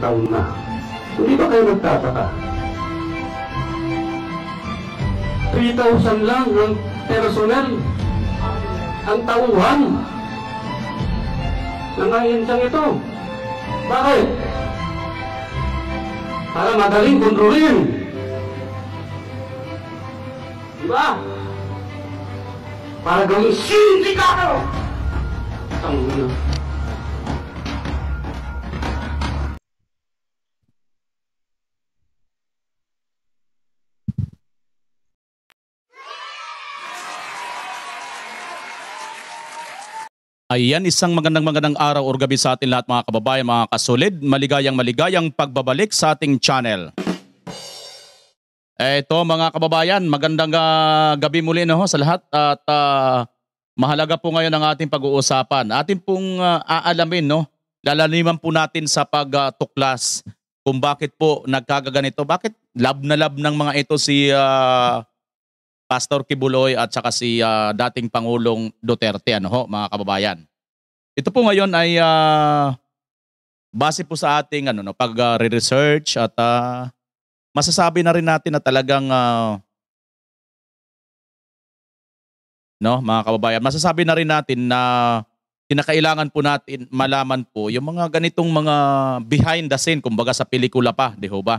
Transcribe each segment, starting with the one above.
dalawang taon na. So di ba kayo nagtataka? 3,000 lang ang personal, ang tauhan ng ahensyang ito. Bakit? Para madaling kontrolin. Di ba? Para gawing sindikato! Tangin na. Ayan, isang magandang magandang araw o gabi sa atin lahat mga kababayan, mga kasolid. Maligayang maligayang pagbabalik sa ating channel. Eto mga kababayan, magandang uh, gabi muli no, sa lahat at uh, mahalaga po ngayon ang ating pag-uusapan. Atin pong uh, aalamin, no, lalaniman po natin sa pagtuklas uh, kung bakit po nagkagaganito. Bakit love na love ng mga ito si uh, Pastor Kibuloy at saka si uh, dating Pangulong Duterte ano ho mga kababayan. Ito po ngayon ay uh, base po sa ating ano no pag-research uh, at uh, masasabi na rin natin na talagang uh, no mga kababayan masasabi na rin natin na kinakailangan po natin malaman po yung mga ganitong mga behind the scene kumbaga sa pelikula pa, di ho ba?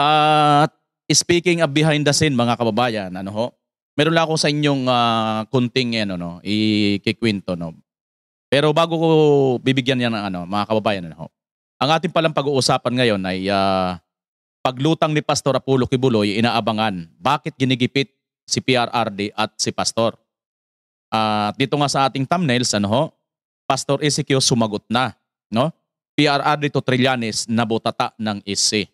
At uh, speaking of behind the scene mga kababayan, ano ho? Meron lang ako sa inyong uh, kunting eh, ano no, ikikwento no. Pero bago ko bibigyan yan ng ano, mga kababayan ano ho. Ang ating palang pag-uusapan ngayon ay uh, paglutang ni Pastor Apulo Kibuloy inaabangan. Bakit ginigipit si PRRD at si Pastor? At uh, dito nga sa ating thumbnails ano ho, Pastor Ezekiel sumagot na, no? PRRD to Trillanes nabutata ng EC.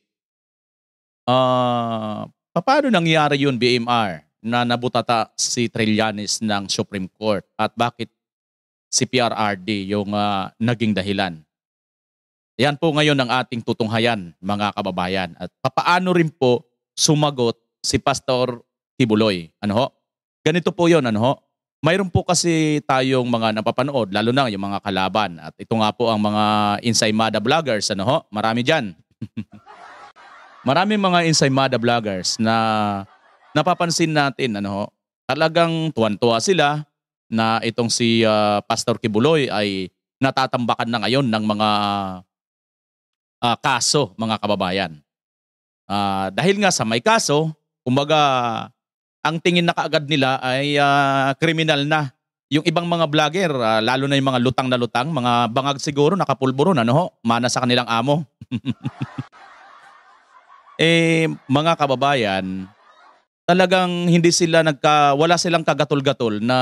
Uh, paano nangyari yun, BMR, na nabutata si Trillanes ng Supreme Court at bakit si PRRD yung uh, naging dahilan? Yan po ngayon ang ating tutunghayan, mga kababayan. At paano rin po sumagot si Pastor Tibuloy. Ano ho? Ganito po yon ano ho? Mayroon po kasi tayong mga napapanood, lalo na yung mga kalaban. At ito nga po ang mga Insaymada vloggers, ano ho? Marami dyan. Maraming mga ensaymada vloggers na napapansin natin ano, talagang tuwan-tuwa sila na itong si uh, Pastor Kibuloy ay natatambakan na ngayon ng mga uh, kaso, mga kababayan. Uh, dahil nga sa may kaso, kumbaga ang tingin na kaagad nila ay uh, criminal na. Yung ibang mga vlogger, uh, lalo na yung mga lutang na lutang, mga bangag siguro, nakapulburo ano ho, Mana sa kanilang amo. eh mga kababayan, talagang hindi sila nagka wala silang kagatol-gatol na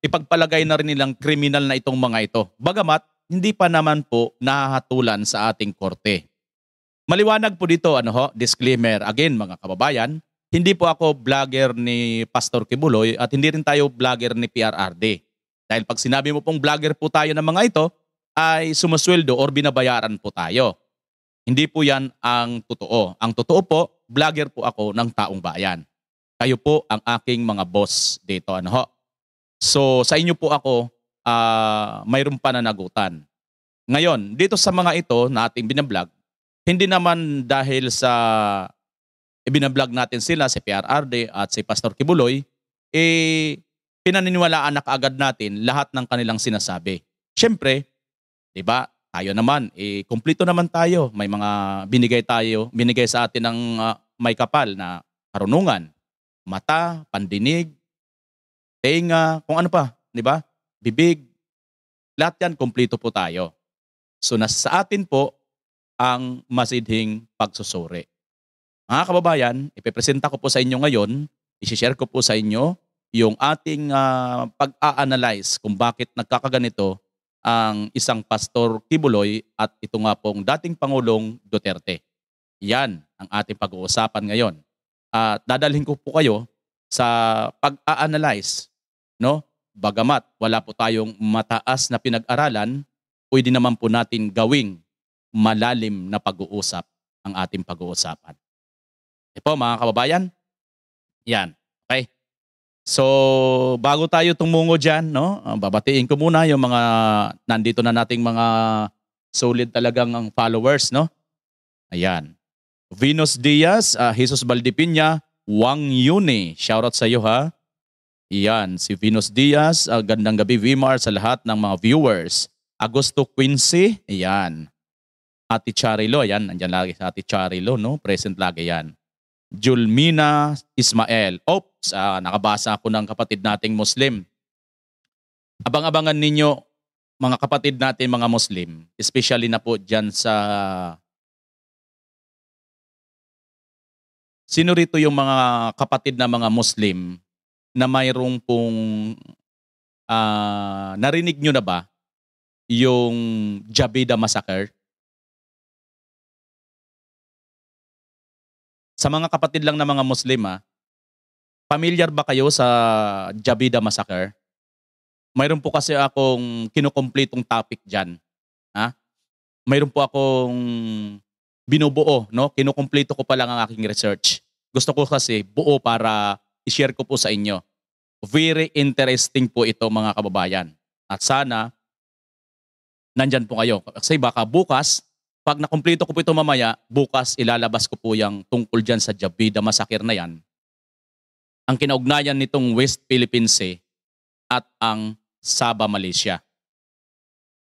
ipagpalagay na rin nilang kriminal na itong mga ito. Bagamat hindi pa naman po nahahatulan sa ating korte. Maliwanag po dito ano ho, disclaimer again mga kababayan, hindi po ako vlogger ni Pastor Kibuloy at hindi rin tayo vlogger ni PRRD. Dahil pag sinabi mo pong vlogger po tayo ng mga ito, ay sumasweldo or binabayaran po tayo. Hindi po yan ang totoo. Ang totoo po, vlogger po ako ng taong bayan. Kayo po ang aking mga boss dito. Ano ho? So sa inyo po ako, uh, ah, mayroon pa na Ngayon, dito sa mga ito na ating binablog, hindi naman dahil sa ibinablog natin sila, si PRRD at si Pastor Kibuloy, eh, pinaniniwalaan na kaagad natin lahat ng kanilang sinasabi. Siyempre, di ba, Ayun naman, eh, kumpleto naman tayo. May mga binigay tayo, binigay sa atin ng uh, may kapal na karunungan, mata, pandinig, tenga, kung ano pa, di ba? Bibig, lahat yan kumpleto po tayo. So nasa sa atin po ang masidhing pagsusuri. Mga kababayan, ipipresenta ko po sa inyo ngayon, isishare ko po sa inyo yung ating uh, pag-a-analyze kung bakit nagkakaganito ang isang Pastor Kibuloy at ito nga pong dating Pangulong Duterte. Yan ang ating pag-uusapan ngayon. At uh, dadalhin ko po kayo sa pag-a-analyze. No? Bagamat wala po tayong mataas na pinag-aralan, pwede naman po natin gawing malalim na pag-uusap ang ating pag-uusapan. E po mga kababayan, yan. Okay? So, bago tayo tumungo dyan, no, ah, babatiin ko muna yung mga nandito na nating mga solid talagang ang followers. No? Ayan. Venus Diaz, uh, Jesus Valdipiña, Wang Yuni. Shoutout sa iyo ha. Iyan, si Venus Diaz. Uh, gandang gabi Vimar sa lahat ng mga viewers. Agosto Quincy, ayan. Ate Charilo, ayan, nandiyan lagi sa Ate Charilo, no? Present lagi yan. Julmina Ismael. Oh, uh, nakabasa ako ng kapatid nating Muslim. Abang-abangan ninyo mga kapatid natin mga Muslim, especially na po dyan sa sino rito yung mga kapatid na mga Muslim na mayroong pong uh, narinig nyo na ba yung Jabida Massacre? Sa mga kapatid lang na mga Muslim ha, ah, Familiar ba kayo sa Jabida Massacre? Mayroon po kasi akong kinukompletong topic dyan. Ha? Mayroon po akong binubuo, no? Kinukompleto ko pa lang ang aking research. Gusto ko kasi buo para i-share ko po sa inyo. Very interesting po ito mga kababayan. At sana nandyan po kayo. Kasi baka bukas, pag nakumpleto ko po ito mamaya, bukas ilalabas ko po yung tungkol dyan sa Jabida Massacre na yan ang kinaugnayan nitong West Philippine Sea at ang Sabah, Malaysia.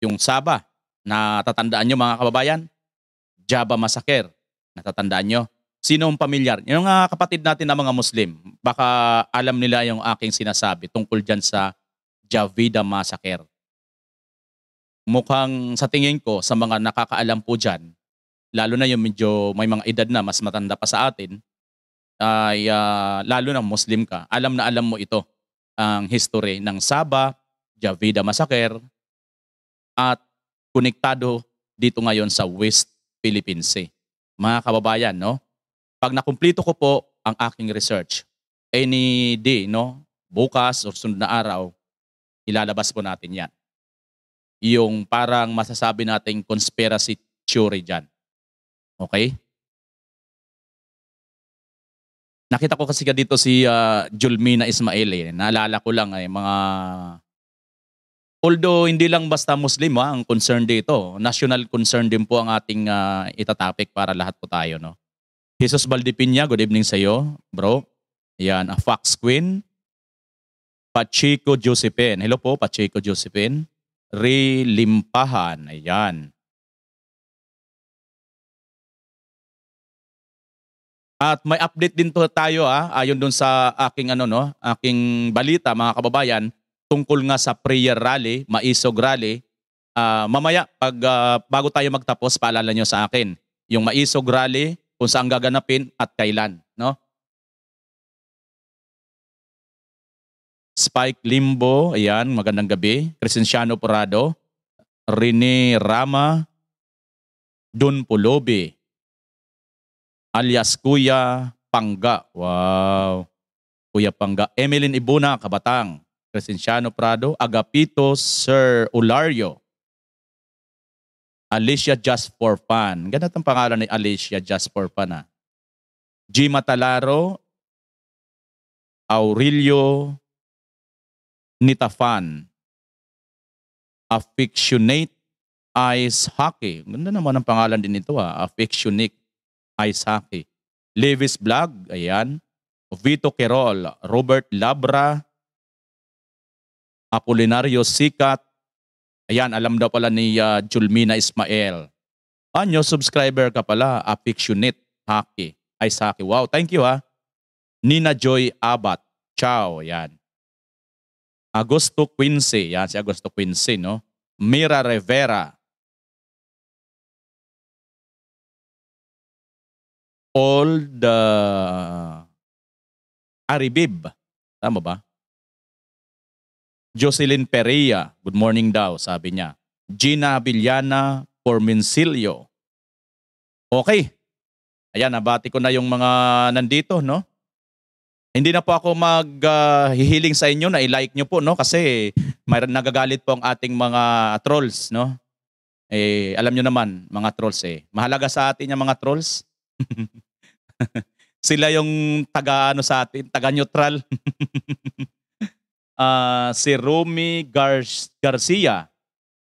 Yung Sabah, natatandaan nyo mga kababayan? Java Massacre, natatandaan nyo? Sino ang pamilyar? Yung mga kapatid natin na mga Muslim, baka alam nila yung aking sinasabi tungkol dyan sa Javida Massacre. Mukhang sa tingin ko, sa mga nakakaalam po dyan, lalo na yung medyo may mga edad na, mas matanda pa sa atin, ay uh, lalo ng Muslim ka, alam na alam mo ito. Ang history ng Saba, Javida Massacre, at konektado dito ngayon sa West Philippine Sea. Mga kababayan, no? Pag nakumplito ko po ang aking research, any day, no? Bukas o sunod na araw, ilalabas po natin yan. Yung parang masasabi nating conspiracy theory dyan. Okay? Nakita ko kasi ka dito si uh, Julmina Ismail eh. Naalala ko lang eh, mga Although hindi lang basta Muslim ha, ah, ang concern dito, national concern din po ang ating uh, itatopic para lahat po tayo. No? Jesus Valdipiña, good evening sa iyo, bro. Yan, a Fox Queen. Pacheco Josephine. Hello po, Pacheco Josephine. Rilimpahan. Limpahan. Ayan. At may update din po tayo ah, ayon doon sa aking ano no, aking balita mga kababayan tungkol nga sa prayer rally, maisog rally. Uh, mamaya pag uh, bago tayo magtapos, paalala niyo sa akin yung maisog rally kung saan gaganapin at kailan, no? Spike Limbo, ayan, magandang gabi. Crescenciano Porado, Rene Rama, Don Polobe, alias Kuya Pangga. Wow. Kuya Pangga. Emeline Ibuna, Kabatang. Crescenciano Prado. Agapito Sir Ulario. Alicia Just for Fun. Ganat ang pangalan ni Alicia Just for Fun ha. Ah. G. Matalaro. Aurelio Nitafan. Affectionate Ice Hockey. Ganda naman ang pangalan din nito Ah. Affectionate Aysaki, eh. Levis Blag, ayan, Vito Kerol, Robert Labra, Apolinario Sikat, ayan, alam daw pala ni uh, Julmina Ismael. Anyo, subscriber ka pala, affectionate hockey, Aysaki. Wow, thank you ha. Nina Joy Abat, ciao, ayan. Agosto Quincy, yan si Agosto Quincy, no? Mira Rivera, all the Aribib. Tama ba? Jocelyn Perea, good morning daw, sabi niya. Gina Villana Formincilio. Okay. Ayan, nabati ko na yung mga nandito, no? Hindi na po ako maghihiling uh, sa inyo na i-like nyo po, no? Kasi may nagagalit po ang ating mga trolls, no? Eh, alam nyo naman, mga trolls eh. Mahalaga sa atin yung mga trolls Sila yung taga ano sa atin, taga neutral. uh, si Rumi Gar- Garcia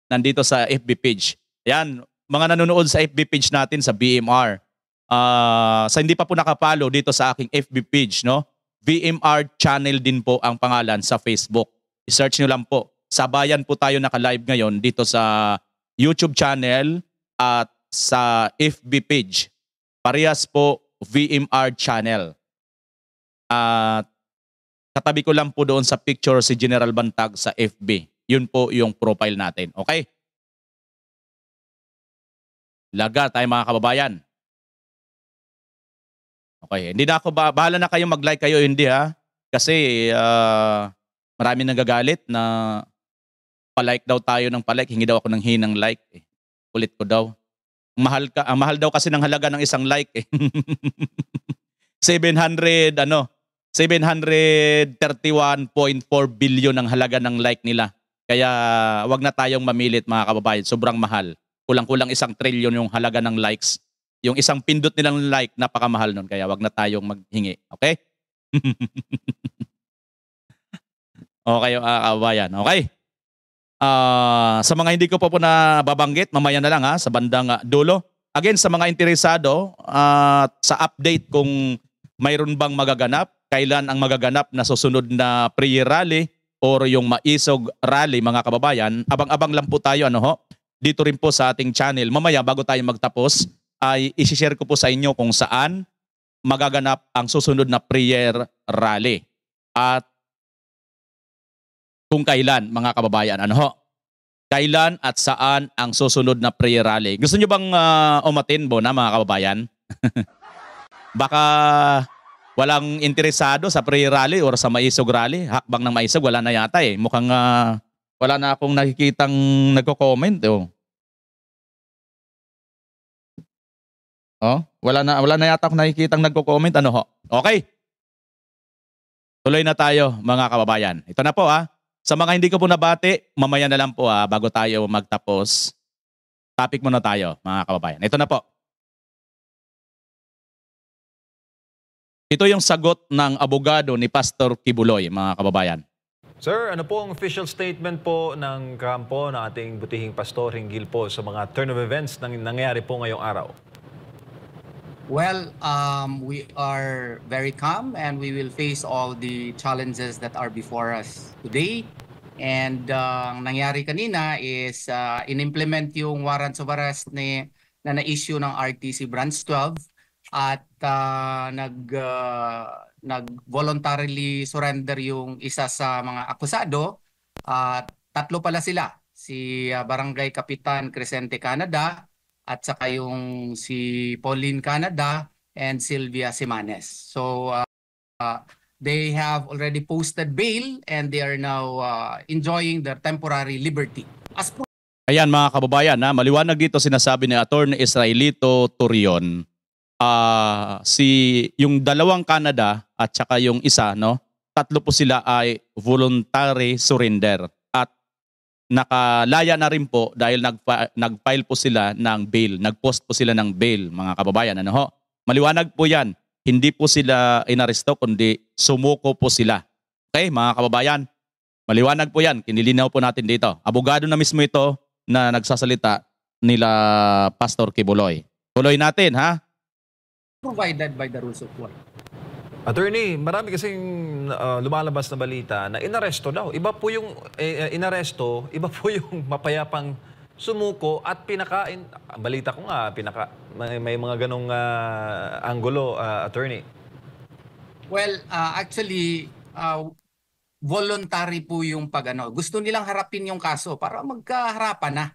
nandito sa FB page. Yan, mga nanonood sa FB page natin sa BMR. Uh, ah, sa hindi pa po nakapalo dito sa aking FB page, no? VMR channel din po ang pangalan sa Facebook. I-search nyo lang po. Sabayan po tayo naka-live ngayon dito sa YouTube channel at sa FB page. Parehas po VMR channel. At katabi ko lang po doon sa picture si General Bantag sa FB. Yun po yung profile natin. Okay? Laga tayo mga kababayan. Okay, hindi na ako, ba bahala na kayo mag-like kayo, hindi ha. Kasi uh, marami nang gagalit na palike daw tayo ng palike, hingi daw ako ng hinang like. Eh. Kulit ko daw mahal ka, ah, mahal daw kasi ng halaga ng isang like eh. 700 ano, 731.4 billion ang halaga ng like nila. Kaya wag na tayong mamilit mga kababayan, sobrang mahal. Kulang-kulang isang trillion yung halaga ng likes. Yung isang pindot nilang like, napakamahal nun. Kaya wag na tayong maghingi. Okay? okay, uh, kabayan. Okay? Uh, sa mga hindi ko pa po na babanggit, mamaya na lang ha, ah, sa bandang uh, dulo. Again, sa mga interesado at uh, sa update kung mayroon bang magaganap, kailan ang magaganap na susunod na prayer rally or yung maisog rally mga kababayan, abang-abang lang po tayo ano ho, dito rin po sa ating channel. Mamaya bago tayo magtapos ay isishare ko po sa inyo kung saan magaganap ang susunod na prayer rally. At kung kailan mga kababayan. Ano ho? Kailan at saan ang susunod na prayer rally? Gusto nyo bang uh, ah, umatinbo na mga kababayan? Baka walang interesado sa prayer rally or sa maisog rally. Hakbang ng maisog, wala na yata eh. Mukhang uh, wala na akong nakikitang nagko-comment. Eh, oh. Oh, wala na wala na yata akong nakikitang nagko-comment ano ho. Okay. Tuloy na tayo mga kababayan. Ito na po ah. Sa mga hindi ko po nabati, mamaya na lang po ah, bago tayo magtapos. Topic muna tayo, mga kababayan. Ito na po. Ito yung sagot ng abogado ni Pastor Kibuloy, mga kababayan. Sir, ano po ang official statement po ng kampo ng ating butihing pastor hinggil po sa mga turn of events na nangyari po ngayong araw? Well, um, we are very calm and we will face all the challenges that are before us today. And uh, ang nangyari kanina is uh, in-implement yung warrants of arrest ni, na na-issue ng RTC Branch 12 at uh, nag, uh, nag-voluntarily surrender yung isa sa mga akusado. At uh, tatlo pala sila, si uh, Barangay Kapitan Crescente Canada, at saka yung si Pauline Canada and Sylvia Simanes. So uh, uh, they have already posted bail and they are now uh, enjoying their temporary liberty. As Ayan mga kababayan, na maliwanag dito sinasabi ni Attorney Israelito Turion. Uh, si yung dalawang Canada at saka yung isa no, tatlo po sila ay voluntary surrender nakalaya na rin po dahil nag-file po sila ng bail, nag-post po sila ng bail, mga kababayan. Ano ho? Maliwanag po yan. Hindi po sila inaresto, kundi sumuko po sila. Okay, mga kababayan? Maliwanag po yan. Kinilinaw po natin dito. Abogado na mismo ito na nagsasalita nila Pastor Kibuloy. Tuloy natin, ha? Provided by the rules of war. Attorney, marami kasing uh, lumalabas na balita na inaresto daw. Iba po yung eh, eh inaresto, iba po yung mapayapang sumuko at pinakain. Balita ko nga, pinaka, may, may mga ganong uh, ah, anggulo, uh, ah, attorney. Well, uh, actually, uh, voluntary po yung pagano. Gusto nilang harapin yung kaso para magkaharapan na.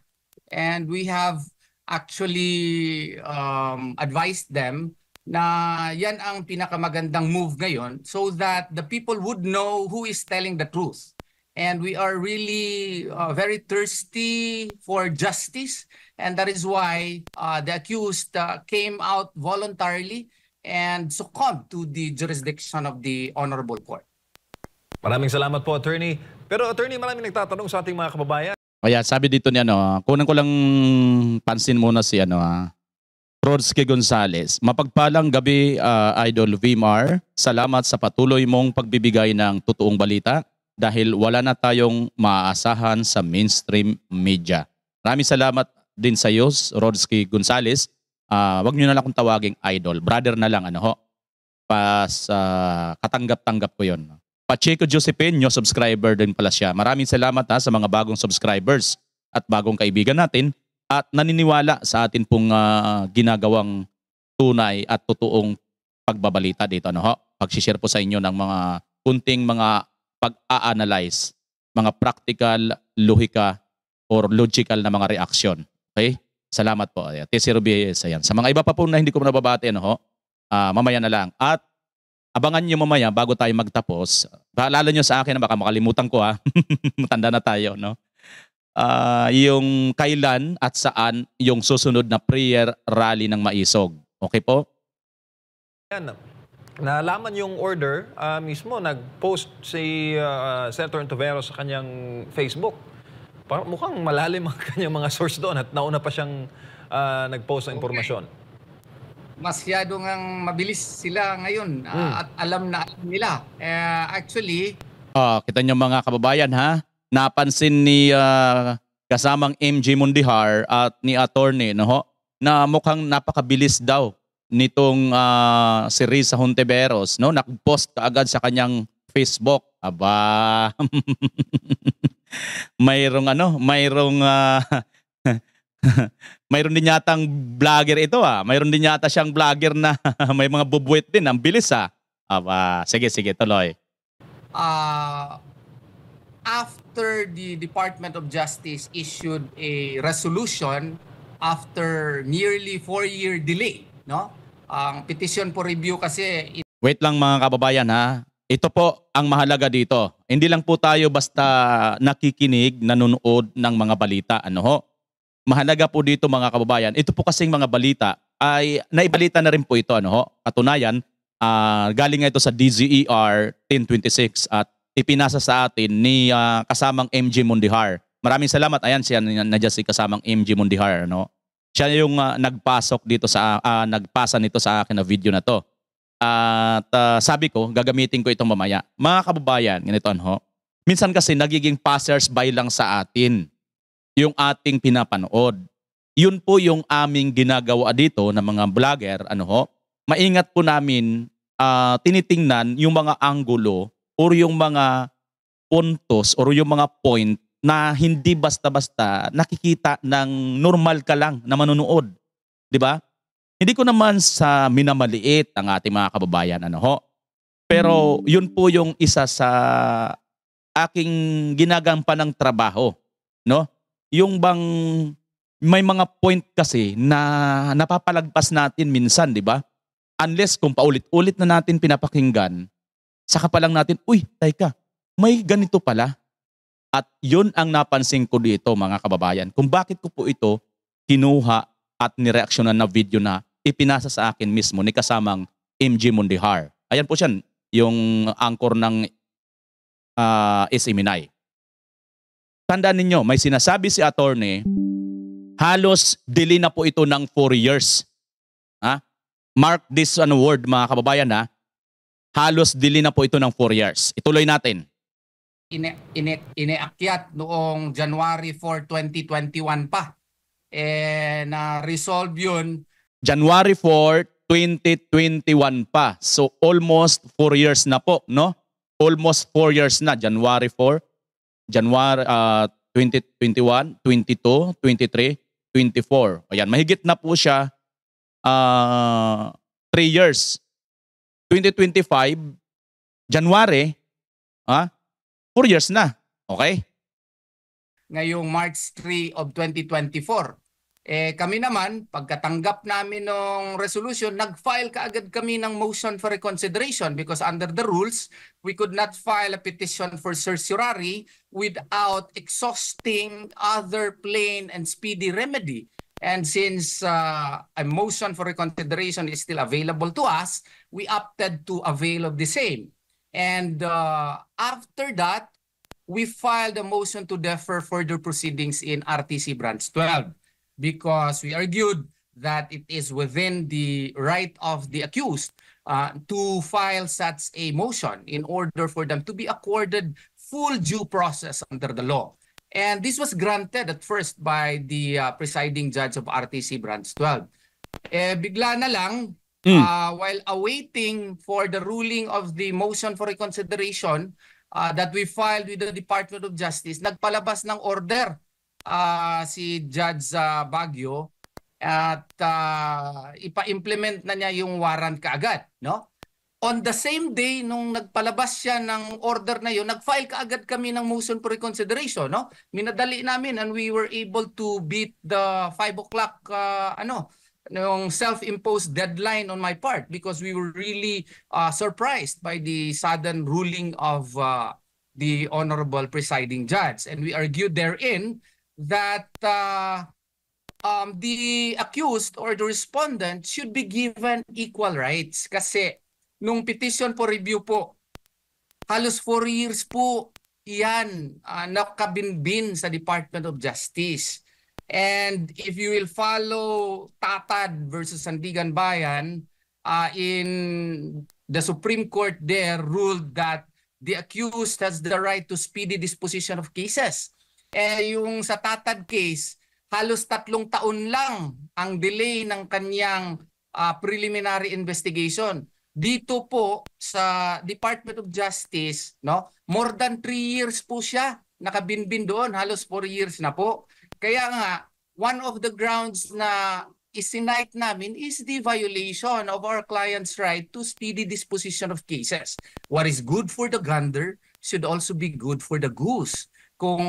And we have actually um, advised them na yan ang pinakamagandang move ngayon so that the people would know who is telling the truth. And we are really uh, very thirsty for justice. And that is why uh, the accused uh, came out voluntarily and succumbed to the jurisdiction of the Honorable Court. Maraming salamat po, Attorney. Pero Attorney, maraming nagtatanong sa ating mga kababayan. Kaya sabi dito niya, no, ah, kunan ko lang pansin muna si ano, ah, Rodske Gonzales. Mapagpalang gabi, uh, Idol Vimar. Salamat sa patuloy mong pagbibigay ng totoong balita dahil wala na tayong maaasahan sa mainstream media. Maraming salamat din sa iyo, Rodski Gonzales. Uh, wag niyo na lang akong tawaging idol. Brother na lang, ano ho. Pas, uh, katanggap-tanggap ko yon. Pacheco Josepeño, subscriber din pala siya. Maraming salamat ha, sa mga bagong subscribers at bagong kaibigan natin at naniniwala sa atin pong uh, ginagawang tunay at totoong pagbabalita dito. Ano, ho? Pagsi-share po sa inyo ng mga kunting mga pag-a-analyze, mga practical, lohika, or logical na mga reaksyon. Okay? Salamat po. Tesi Rubies, ayan. Sa mga iba pa po na hindi ko nababati, ano ho? Uh, mamaya na lang. At abangan nyo mamaya bago tayo magtapos. Paalala nyo sa akin, baka makalimutan ko ha. Matanda na tayo, no? uh, yung kailan at saan yung susunod na prayer rally ng Maisog. Okay po? Yan. Nalaman yung order, uh, mismo nag-post si uh, Senator Tovero sa kanyang Facebook. Parang mukhang malalim ang kanyang mga source doon at nauna pa siyang uh, nag-post ng impormasyon. Okay. Masyado ngang mabilis sila ngayon uh, mm. at alam na alam nila. Uh, actually... Uh, kita niyo mga kababayan ha, napansin ni uh, kasamang MJ Mundihar at ni attorney no ho, na mukhang napakabilis daw nitong uh, si Risa Honteveros no nag-post kaagad sa kanyang Facebook aba mayroong ano mayroong uh, mayroon din yatang vlogger ito ah mayroon din yata siyang vlogger na may mga bubuwit din ang bilis ah aba sige sige tuloy ah uh, after the Department of Justice issued a resolution after nearly four-year delay. No? Ang petition for review kasi... Wait lang mga kababayan ha. Ito po ang mahalaga dito. Hindi lang po tayo basta nakikinig, nanonood ng mga balita. Ano ho? Mahalaga po dito mga kababayan. Ito po kasing mga balita ay naibalita na rin po ito. Ano ho? Katunayan, uh, galing ito sa DZER 1026 at ipinasa sa atin ni uh, kasamang MG Mundihar. Maraming salamat. Ayan siya nandiyan si kasamang MG Mundihar, no? Siya yung uh, nagpasok dito sa uh, nagpasa nito sa akin na video na to. At uh, sabi ko, gagamitin ko itong mamaya. Mga kababayan, ganito ano, minsan kasi nagiging passers by lang sa atin yung ating pinapanood. Yun po yung aming ginagawa dito ng mga vlogger, ano ho. Maingat po namin uh, tinitingnan yung mga anggulo or yung mga puntos or yung mga point na hindi basta-basta nakikita ng normal ka lang na manonood. Di ba? Hindi ko naman sa minamaliit ang ating mga kababayan. Ano ho? Pero hmm. yun po yung isa sa aking ginagampan ng trabaho. No? Yung bang may mga point kasi na napapalagpas natin minsan, di ba? Unless kung paulit-ulit na natin pinapakinggan, Saka pa lang natin, uy, tayka, may ganito pala. At yun ang napansin ko dito mga kababayan, kung bakit ko po ito kinuha at nireaksyonan na video na ipinasa sa akin mismo ni kasamang MG Mundihar. Ayan po siya, yung angkor ng uh, ah, SM Inay. Tandaan ninyo, may sinasabi si attorney, halos dili na po ito ng 4 years. Ha? Ah, mark this ano, word mga kababayan ha, halos dili na po ito ng 4 years. Ituloy natin. Ine, ine, ineakyat noong January 4, 2021 pa. Eh, na-resolve yun. January 4, 2021 pa. So almost 4 years na po, no? Almost 4 years na, January 4, January uh, 2021, 22, 23, 24. Ayan, mahigit na po siya uh, ah, 3 years 2025, January, ah, 4 years na. Okay? Ngayong March 3 of 2024. Eh, kami naman, pagkatanggap namin ng resolution, nag-file kaagad kami ng motion for reconsideration because under the rules, we could not file a petition for certiorari without exhausting other plain and speedy remedy. And since uh, a motion for reconsideration is still available to us, we opted to avail of the same. And uh, after that, we filed a motion to defer further proceedings in RTC Branch 12 because we argued that it is within the right of the accused uh, to file such a motion in order for them to be accorded full due process under the law. And this was granted at first by the uh, presiding judge of RTC Branch 12. Eh, bigla na lang, Mm. Uh, while awaiting for the ruling of the motion for reconsideration uh, that we filed with the Department of Justice, nagpalabas ng order uh, si Judge uh, Baguio at uh, ipa-implement na niya yung warrant kaagad, no? On the same day nung nagpalabas siya ng order na yun, nag-file kaagad kami ng motion for reconsideration, no? Minadali namin and we were able to beat the 5 o'clock uh, ano, yung self-imposed deadline on my part because we were really uh, surprised by the sudden ruling of uh, the honorable presiding judge and we argued therein that uh, um, the accused or the respondent should be given equal rights kasi nung petition for review po halos 4 years po yan uh, nakabinbin sa Department of Justice And if you will follow Tatad versus Sandigan Bayan, uh, in the Supreme Court there ruled that the accused has the right to speedy disposition of cases. Eh, yung sa Tatad case, halos tatlong taon lang ang delay ng kanyang uh, preliminary investigation. Dito po sa Department of Justice, no, more than 3 years po siya nakabinbin doon, halos 4 years na po. Kaya nga, one of the grounds na isinight namin is the violation of our client's right to speedy disposition of cases. What is good for the gander should also be good for the goose. Kung,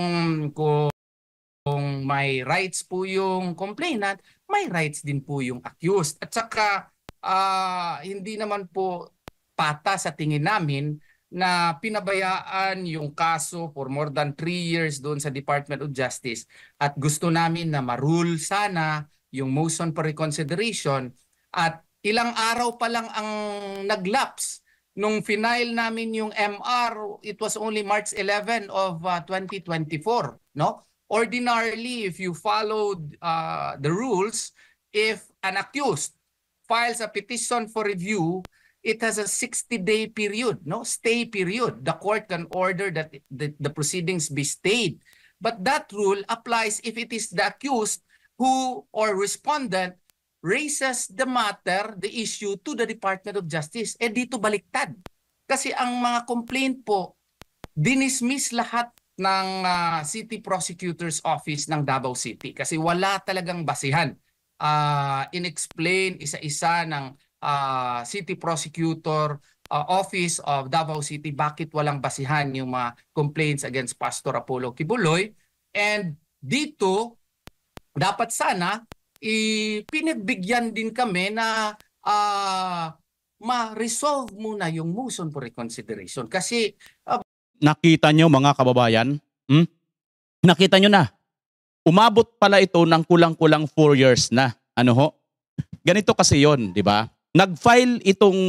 kung, kung may rights po yung complainant, may rights din po yung accused. At saka, uh, hindi naman po pata sa tingin namin na pinabayaan yung kaso for more than 3 years doon sa Department of Justice at gusto namin na marule sana yung motion for reconsideration at ilang araw pa lang ang naglaps nung final namin yung MR it was only March 11 of uh, 2024 no ordinarily if you followed uh, the rules if an accused files a petition for review it has a 60-day period, no stay period. The court can order that the, the proceedings be stayed. But that rule applies if it is the accused who or respondent raises the matter, the issue to the Department of Justice. Eh dito baliktad. Kasi ang mga complaint po, dinismiss lahat ng uh, City Prosecutor's Office ng Davao City kasi wala talagang basihan. Uh, inexplain isa-isa ng uh, City Prosecutor uh, Office of Davao City bakit walang basihan yung mga complaints against Pastor Apollo Kibuloy. And dito, dapat sana, ipinagbigyan din kami na uh, ma-resolve muna yung motion for reconsideration. Kasi... Uh, Nakita nyo mga kababayan? Hmm? Nakita nyo na. Umabot pala ito ng kulang-kulang 4 years na. Ano ho? Ganito kasi yon, di ba? Nag-file itong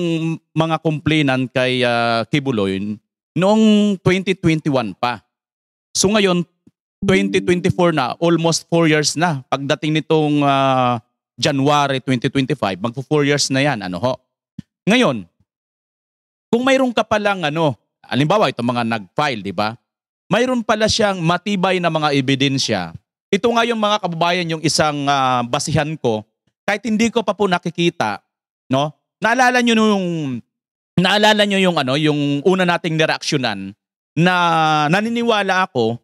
mga complainant kay uh, Kibuloy noong 2021 pa. So ngayon, 2024 na, almost 4 years na. Pagdating nitong uh, January 2025, magpo 4 years na yan. Ano ho? Ngayon, kung mayroon ka palang ano, alimbawa itong mga nag-file, di ba? Mayroon pala siyang matibay na mga ebidensya. Ito nga yung mga kababayan yung isang uh, basihan ko. Kahit hindi ko pa po nakikita, No? Naalala niyo nung naalala niyo yung ano, yung una nating nireaksyonan na naniniwala ako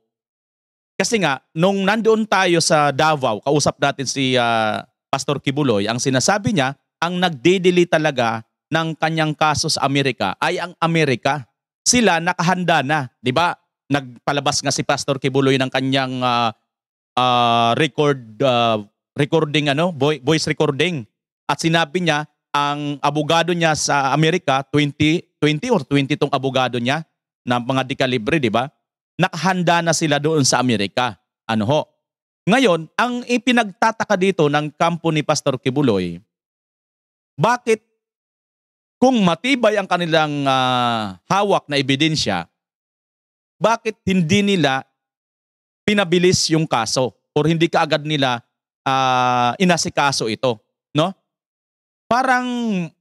kasi nga nung nandoon tayo sa Davao, kausap natin si uh, Pastor Kibuloy, ang sinasabi niya, ang nagdedeli talaga ng kanyang kaso sa Amerika ay ang Amerika. Sila nakahanda na, 'di ba? Nagpalabas nga si Pastor Kibuloy ng kanyang uh, uh, record uh, recording ano, voice recording. At sinabi niya, ang abogado niya sa Amerika, 20, 20 or 20 tong abogado niya na mga dekalibre, di ba? Nakahanda na sila doon sa Amerika. Ano ho? Ngayon, ang ipinagtataka dito ng kampo ni Pastor Kibuloy, bakit kung matibay ang kanilang uh, hawak na ebidensya, bakit hindi nila pinabilis yung kaso or hindi kaagad nila uh, inasikaso ito? parang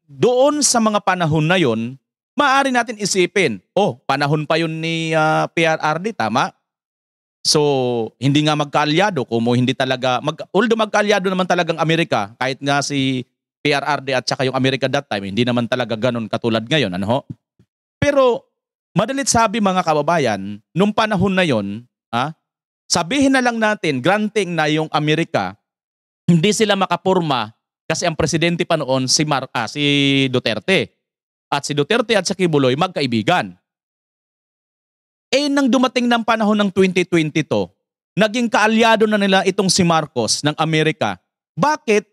doon sa mga panahon na yon, maaari natin isipin, oh, panahon pa yun ni uh, ah, PRRD, tama? So, hindi nga magkaalyado kumo hindi talaga, mag, although magkaalyado naman talagang Amerika, kahit nga si PRRD at saka yung Amerika that time, hindi naman talaga ganun katulad ngayon. Ano ho? Pero, madalit sabi mga kababayan, nung panahon na yon, ah, sabihin na lang natin, granting na yung Amerika, hindi sila makaporma kasi ang presidente pa noon si, Mar ah, si Duterte. At si Duterte at si Kibuloy magkaibigan. Eh nang dumating ng panahon ng 2022, naging kaalyado na nila itong si Marcos ng Amerika. Bakit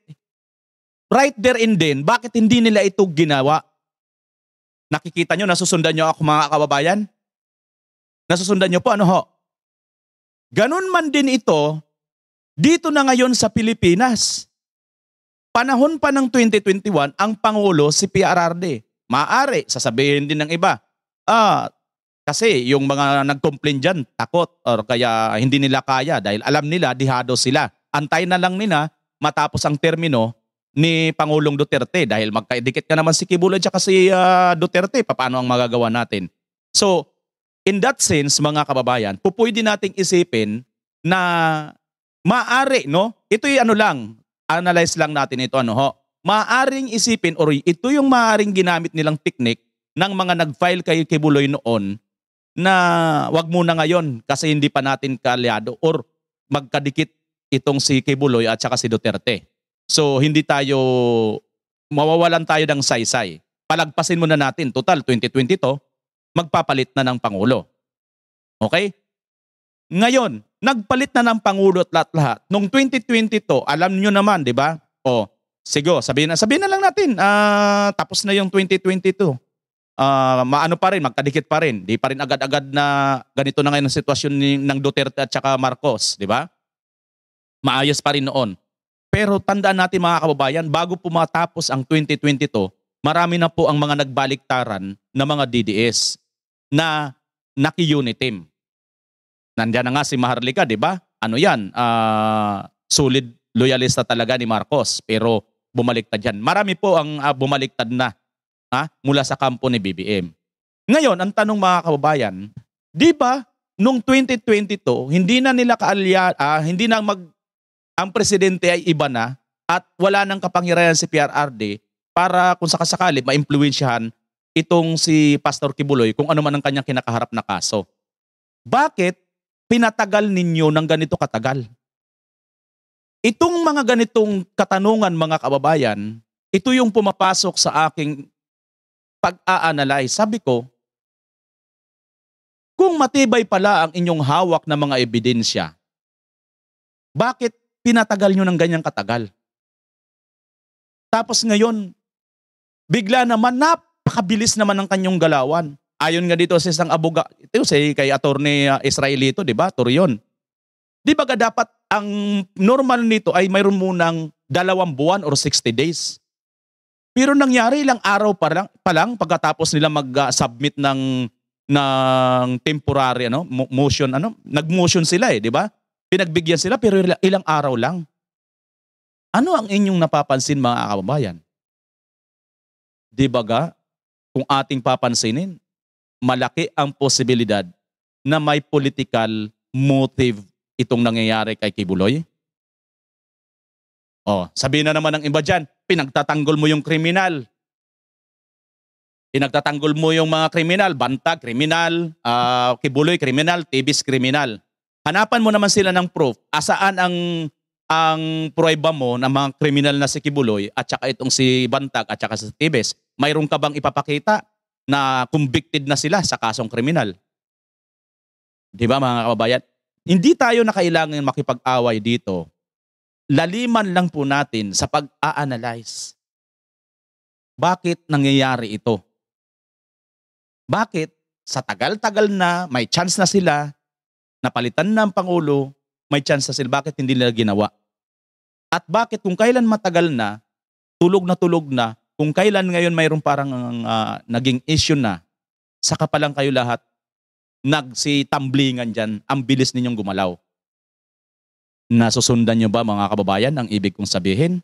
right there and then, bakit hindi nila ito ginawa? Nakikita nyo, nasusundan nyo ako mga kababayan? Nasusundan nyo po, ano ho? Ganun man din ito, dito na ngayon sa Pilipinas. Panahon pa ng 2021 ang Pangulo si PRRD. Maari, sasabihin din ng iba, ah, kasi yung mga nag-complain dyan, takot or kaya hindi nila kaya dahil alam nila, dihado sila. Antay na lang nila matapos ang termino ni Pangulong Duterte dahil magkaidikit ka naman si Kibuloy at si uh, Duterte, paano ang magagawa natin? So, in that sense, mga kababayan, pupwede nating isipin na maari, no? Ito'y ano lang, analyze lang natin ito ano ho. Maaring isipin or ito yung maaring ginamit nilang technique ng mga nag-file kay Kibuloy noon na wag muna ngayon kasi hindi pa natin kaalyado or magkadikit itong si Kibuloy at saka si Duterte. So hindi tayo mawawalan tayo ng saysay. Palagpasin muna natin total 2020 to magpapalit na ng pangulo. Okay? Ngayon, nagpalit na ng Pangulo at lahat-lahat. Noong 2022, alam niyo naman, di ba? O, sige, oh, sabihin na, sabihin na lang natin, uh, tapos na yung 2022. Uh, ah, maano pa rin, magkadikit pa rin. Di pa rin agad-agad na ganito na ngayon ang sitwasyon ni, ng Duterte at saka Marcos, di ba? Maayos pa rin noon. Pero tandaan natin mga kababayan, bago pumatapos ang 2022, marami na po ang mga nagbaliktaran na mga DDS na nakiunitim. Nandiyan na nga si Maharlika, di ba? Ano yan? Uh, solid loyalista talaga ni Marcos pero bumaliktad yan. Marami po ang uh, bumaliktad na ha, mula sa kampo ni BBM. Ngayon, ang tanong mga kababayan, di ba nung 2022 hindi na nila kaalya, uh, hindi na mag ang presidente ay iba na at wala nang kapangyarihan si PRRD para kung sakasakali maimpluwensyahan itong si Pastor Kibuloy kung ano man ang kanyang kinakaharap na kaso. Bakit pinatagal ninyo ng ganito katagal? Itong mga ganitong katanungan mga kababayan, ito yung pumapasok sa aking pag analyze Sabi ko, kung matibay pala ang inyong hawak na mga ebidensya, bakit pinatagal nyo ng ganyang katagal? Tapos ngayon, bigla naman napakabilis naman ang kanyong galawan. Ayon nga dito sa isang aboga, ito si kay attorney uh, Israelito, di ba? Turion. Di ba dapat ang normal nito ay mayroon ng dalawang buwan or 60 days. Pero nangyari ilang araw pa lang, pa lang pagkatapos nila mag-submit ng ng temporary ano, motion ano, nag-motion sila eh, di ba? Pinagbigyan sila pero ilang, ilang araw lang. Ano ang inyong napapansin mga kababayan? Di ba ga? Kung ating papansinin, malaki ang posibilidad na may political motive itong nangyayari kay Kibuloy? Oh, sabihin na naman ng iba dyan, pinagtatanggol mo yung kriminal. Pinagtatanggol mo yung mga kriminal, banta, kriminal, uh, kibuloy, kriminal, tibis, kriminal. Hanapan mo naman sila ng proof. Asaan ang ang prueba mo ng mga kriminal na si Kibuloy at saka itong si Bantag at saka si Tibes? Mayroon ka bang ipapakita? na convicted na sila sa kasong kriminal. Di ba mga kababayan? Hindi tayo na kailangan makipag-away dito. Laliman lang po natin sa pag-a-analyze. Bakit nangyayari ito? Bakit sa tagal-tagal na, may chance na sila, napalitan na ang Pangulo, may chance na sila. Bakit hindi nila ginawa? At bakit kung kailan matagal na, tulog na tulog na, kung kailan ngayon mayroon parang uh, naging issue na, saka pa lang kayo lahat nagsitamblingan dyan, ang bilis ninyong gumalaw. Nasusundan nyo ba mga kababayan ang ibig kong sabihin?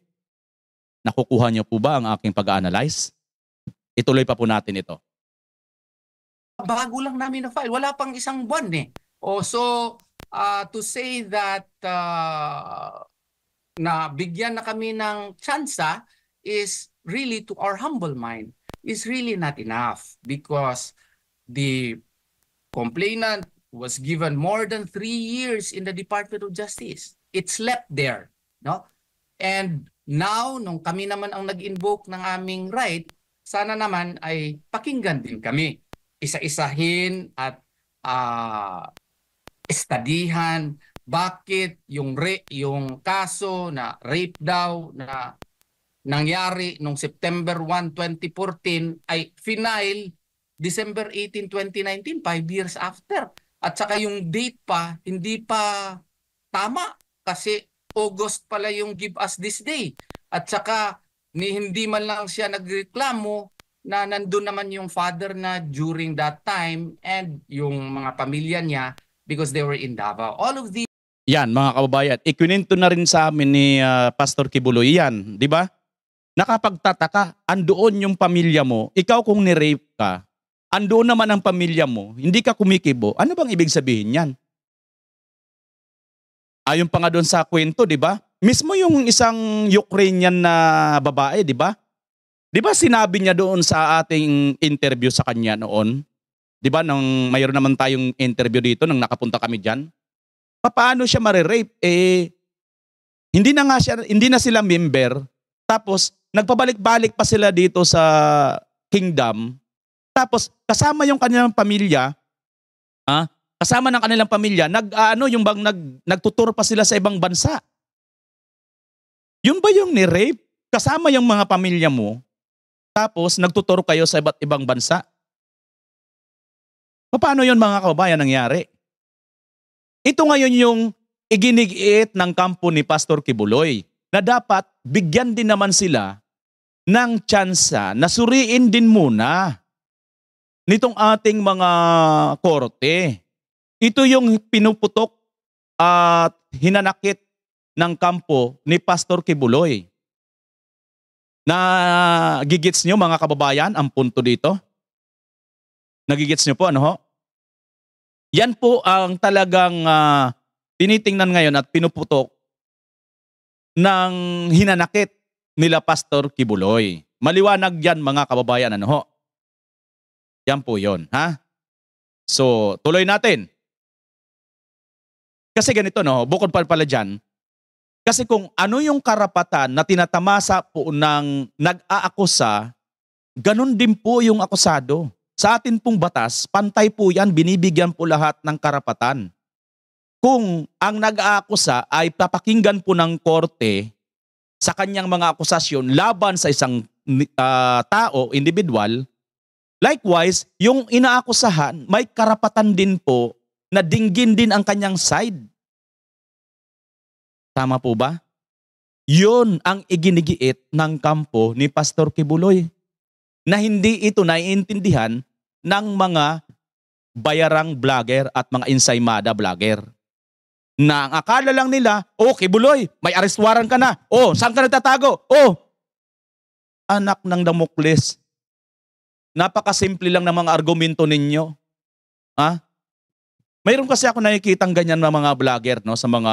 Nakukuha nyo po ba ang aking pag-analyze? Ituloy pa po natin ito. Bago lang namin na-file. Wala pang isang buwan eh. Oh, so, uh, to say that uh, ah, na bigyan na kami ng chance is really to our humble mind is really not enough because the complainant was given more than three years in the Department of Justice. It slept there. No? And now, nung kami naman ang nag-invoke ng aming right, sana naman ay pakinggan din kami. Isa-isahin at uh, estadihan bakit yung re- yung kaso na rape daw na nangyari noong September 1, 2014 ay final December 18, 2019, 5 years after. At saka yung date pa, hindi pa tama kasi August pala yung give us this day. At saka ni hindi man lang siya nagreklamo na nandun naman yung father na during that time and yung mga pamilya niya because they were in Davao. All of these yan, mga kababayan. Ikwinento na rin sa amin ni uh, Pastor Kibuloy yan, di ba? nakapagtataka, andoon yung pamilya mo, ikaw kung nirape ka, andoon naman ang pamilya mo, hindi ka kumikibo, ano bang ibig sabihin yan? Ayon pa nga doon sa kwento, di ba? Mismo yung isang Ukrainian na babae, di ba? Di ba sinabi niya doon sa ating interview sa kanya noon? Di ba nang mayroon naman tayong interview dito nang nakapunta kami diyan? Paano siya mare-rape? Eh hindi na nga siya hindi na sila member tapos nagpabalik-balik pa sila dito sa kingdom. Tapos kasama yung kanilang pamilya, ha? kasama ng kanilang pamilya, nag ah, ano yung bang nag nagtutur pa sila sa ibang bansa. Yun ba yung ni-rape? Kasama yung mga pamilya mo, tapos nagtutur kayo sa iba't ibang bansa. Paano yun mga kababayan nangyari? Ito ngayon yung iginigiit ng kampo ni Pastor Kibuloy na dapat bigyan din naman sila ng tsansa na suriin din muna nitong ating mga korte. Ito yung pinuputok at hinanakit ng kampo ni Pastor Kibuloy. Na gigits nyo mga kababayan ang punto dito? Nagigits nyo po ano ho? Yan po ang talagang uh, tinitingnan ngayon at pinuputok ng hinanakit nila Pastor Kibuloy. Maliwanag yan mga kababayan. Ano ho? Yan po yon ha? So, tuloy natin. Kasi ganito no, bukod pa pala dyan, kasi kung ano yung karapatan na tinatamasa po ng nag-aakusa, ganun din po yung akusado. Sa atin pong batas, pantay po yan, binibigyan po lahat ng karapatan. Kung ang nag-aakusa ay papakinggan po ng korte sa kanyang mga akusasyon laban sa isang uh, tao, individual, likewise, yung inaakusahan, may karapatan din po na dinggin din ang kanyang side. Tama po ba? Yun ang iginigiit ng kampo ni Pastor Kibuloy na hindi ito naiintindihan ng mga bayarang vlogger at mga insaymada vlogger na ang akala lang nila, oh, kibuloy, may arestwaran ka na. Oh, saan ka nagtatago? Oh, anak ng Damokles. Napakasimple lang ng mga argumento ninyo. Ha? Mayroon kasi ako nakikitang ganyan ng mga vlogger no sa mga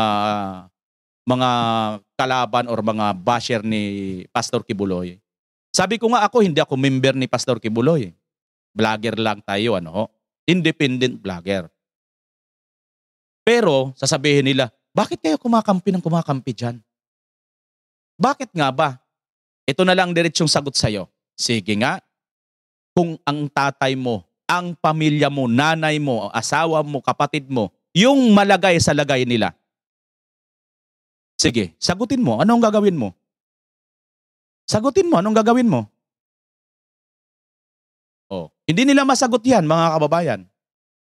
mga kalaban or mga basher ni Pastor Kibuloy. Sabi ko nga ako hindi ako member ni Pastor Kibuloy. Vlogger lang tayo ano, independent vlogger. Pero sasabihin nila, bakit kayo kumakampi ng kumakampi dyan? Bakit nga ba? Ito na lang diretsong sagot sa'yo. Sige nga, kung ang tatay mo, ang pamilya mo, nanay mo, asawa mo, kapatid mo, yung malagay sa lagay nila. Sige, sagutin mo. Anong gagawin mo? Sagutin mo. Anong gagawin mo? Oh, hindi nila masagot yan, mga kababayan.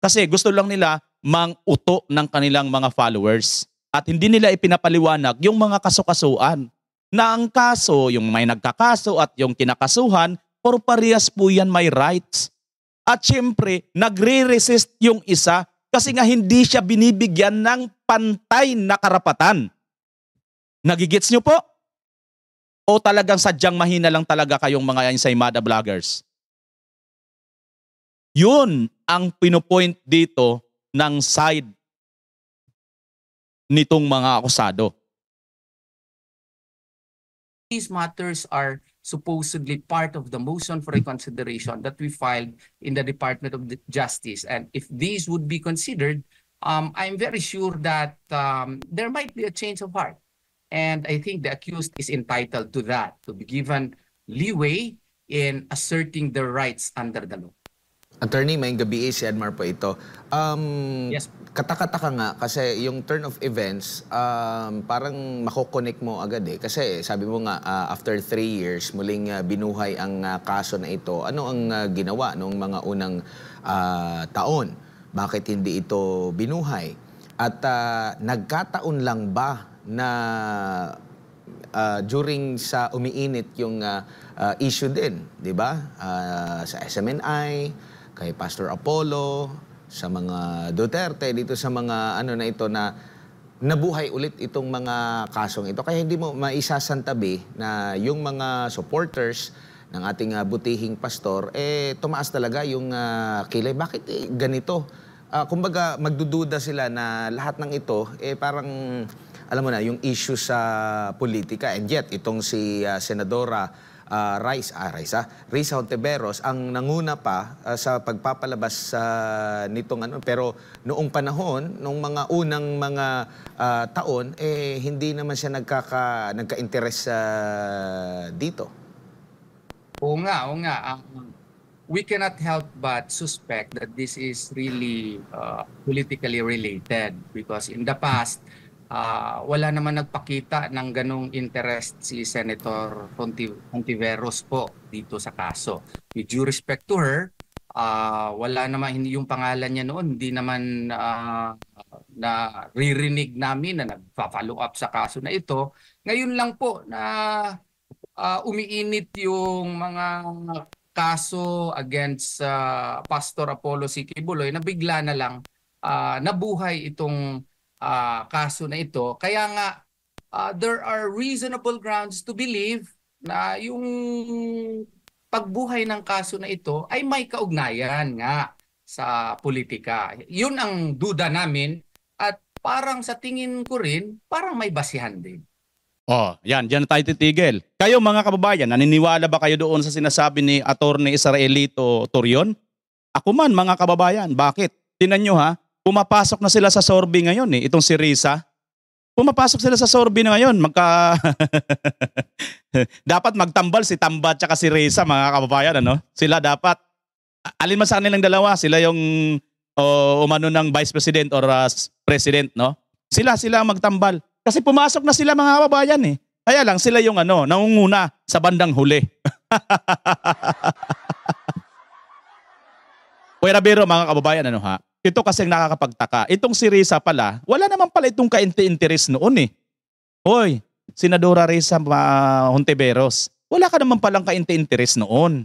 Kasi gusto lang nila manguto ng kanilang mga followers. At hindi nila ipinapaliwanag yung mga kasukasuan na ang kaso, yung may nagkakaso at yung kinakasuhan, por parehas po yan may rights. At syempre, nagre-resist yung isa kasi nga hindi siya binibigyan ng pantay na karapatan. Nagigits nyo po? O talagang sadyang mahina lang talaga kayong mga ensaymada vloggers? Yun ang pinupoint dito ng side nitong mga akusado. These matters are supposedly part of the motion for reconsideration that we filed in the Department of Justice. And if these would be considered, um, I'm very sure that um, there might be a change of heart. And I think the accused is entitled to that, to be given leeway in asserting their rights under the law. Attorney, may gabi eh, si Edmar po ito. Um, yes. Katakataka nga kasi yung turn of events, um, parang makokonek mo agad eh. Kasi sabi mo nga, uh, after three years, muling uh, binuhay ang uh, kaso na ito. Ano ang uh, ginawa noong mga unang uh, taon? Bakit hindi ito binuhay? At uh, nagkataon lang ba na uh, during sa umiinit yung uh, uh, issue din, di ba? Uh, sa SMNI, kay Pastor Apollo, sa mga Duterte, dito sa mga ano na ito na nabuhay ulit itong mga kasong ito. Kaya hindi mo maisasantabi na yung mga supporters ng ating ah, butihing pastor, eh tumaas talaga yung uh, kilay. Bakit eh, ganito? Uh, kumbaga magdududa sila na lahat ng ito, eh parang alam mo na, yung issue sa politika. And yet, itong si uh, Senadora uh, Rice, ah, Rice, ah, Rice Honteveros ang nanguna pa uh, sa pagpapalabas uh, nitong ano. Pero noong panahon, noong mga unang mga uh, taon, eh, hindi naman siya nagkaka, nagka-interest uh, dito. Oo nga, oo nga. Uh, we cannot help but suspect that this is really uh, politically related because in the past, uh, wala naman nagpakita ng ganong interest si Senator Contiveros po dito sa kaso. With due respect to her, uh, wala naman yung pangalan niya noon, hindi naman uh, na ririnig namin na nagfa-follow up sa kaso na ito. Ngayon lang po na uh, umiinit yung mga kaso against uh, Pastor Apollo Sikibuloy na bigla na lang uh, nabuhay itong uh, kaso na ito. Kaya nga uh, there are reasonable grounds to believe na yung pagbuhay ng kaso na ito ay may kaugnayan nga sa politika. Yun ang duda namin at parang sa tingin ko rin, parang may basihan din. Oh, yan, diyan tayo titigil. Kayo mga kababayan, naniniwala ba kayo doon sa sinasabi ni Attorney Israelito Torion? Ako man mga kababayan, bakit? Tinan nyo ha, Pumapasok na sila sa Sorby ngayon eh, itong si Risa. Pumapasok sila sa Sorby na ngayon. Magka... dapat magtambal si Tamba at si Risa, mga kababayan. Ano? Sila dapat. Alin man sa kanilang dalawa, sila yung o umano ng vice president or uh, president, no? Sila sila ang magtambal. Kasi pumasok na sila mga kababayan eh. Kaya lang sila yung ano, nangunguna sa bandang huli. Puwera biro mga kababayan ano ha. Ito kasi ang nakakapagtaka. Itong si Risa pala, wala naman pala itong kainti interest noon eh. Hoy, Senadora Risa uh, wala ka naman palang kainti interest noon.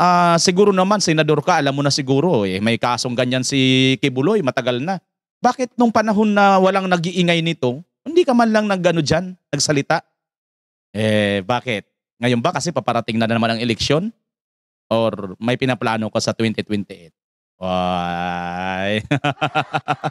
Ah, uh, siguro naman, senador ka, alam mo na siguro eh, may kasong ganyan si Kibuloy, matagal na. Bakit nung panahon na walang nag-iingay nito, hindi ka man lang nagano dyan, nagsalita? Eh, bakit? Ngayon ba kasi paparating na, na naman ang eleksyon? Or may pinaplano ka sa 2028? Ay.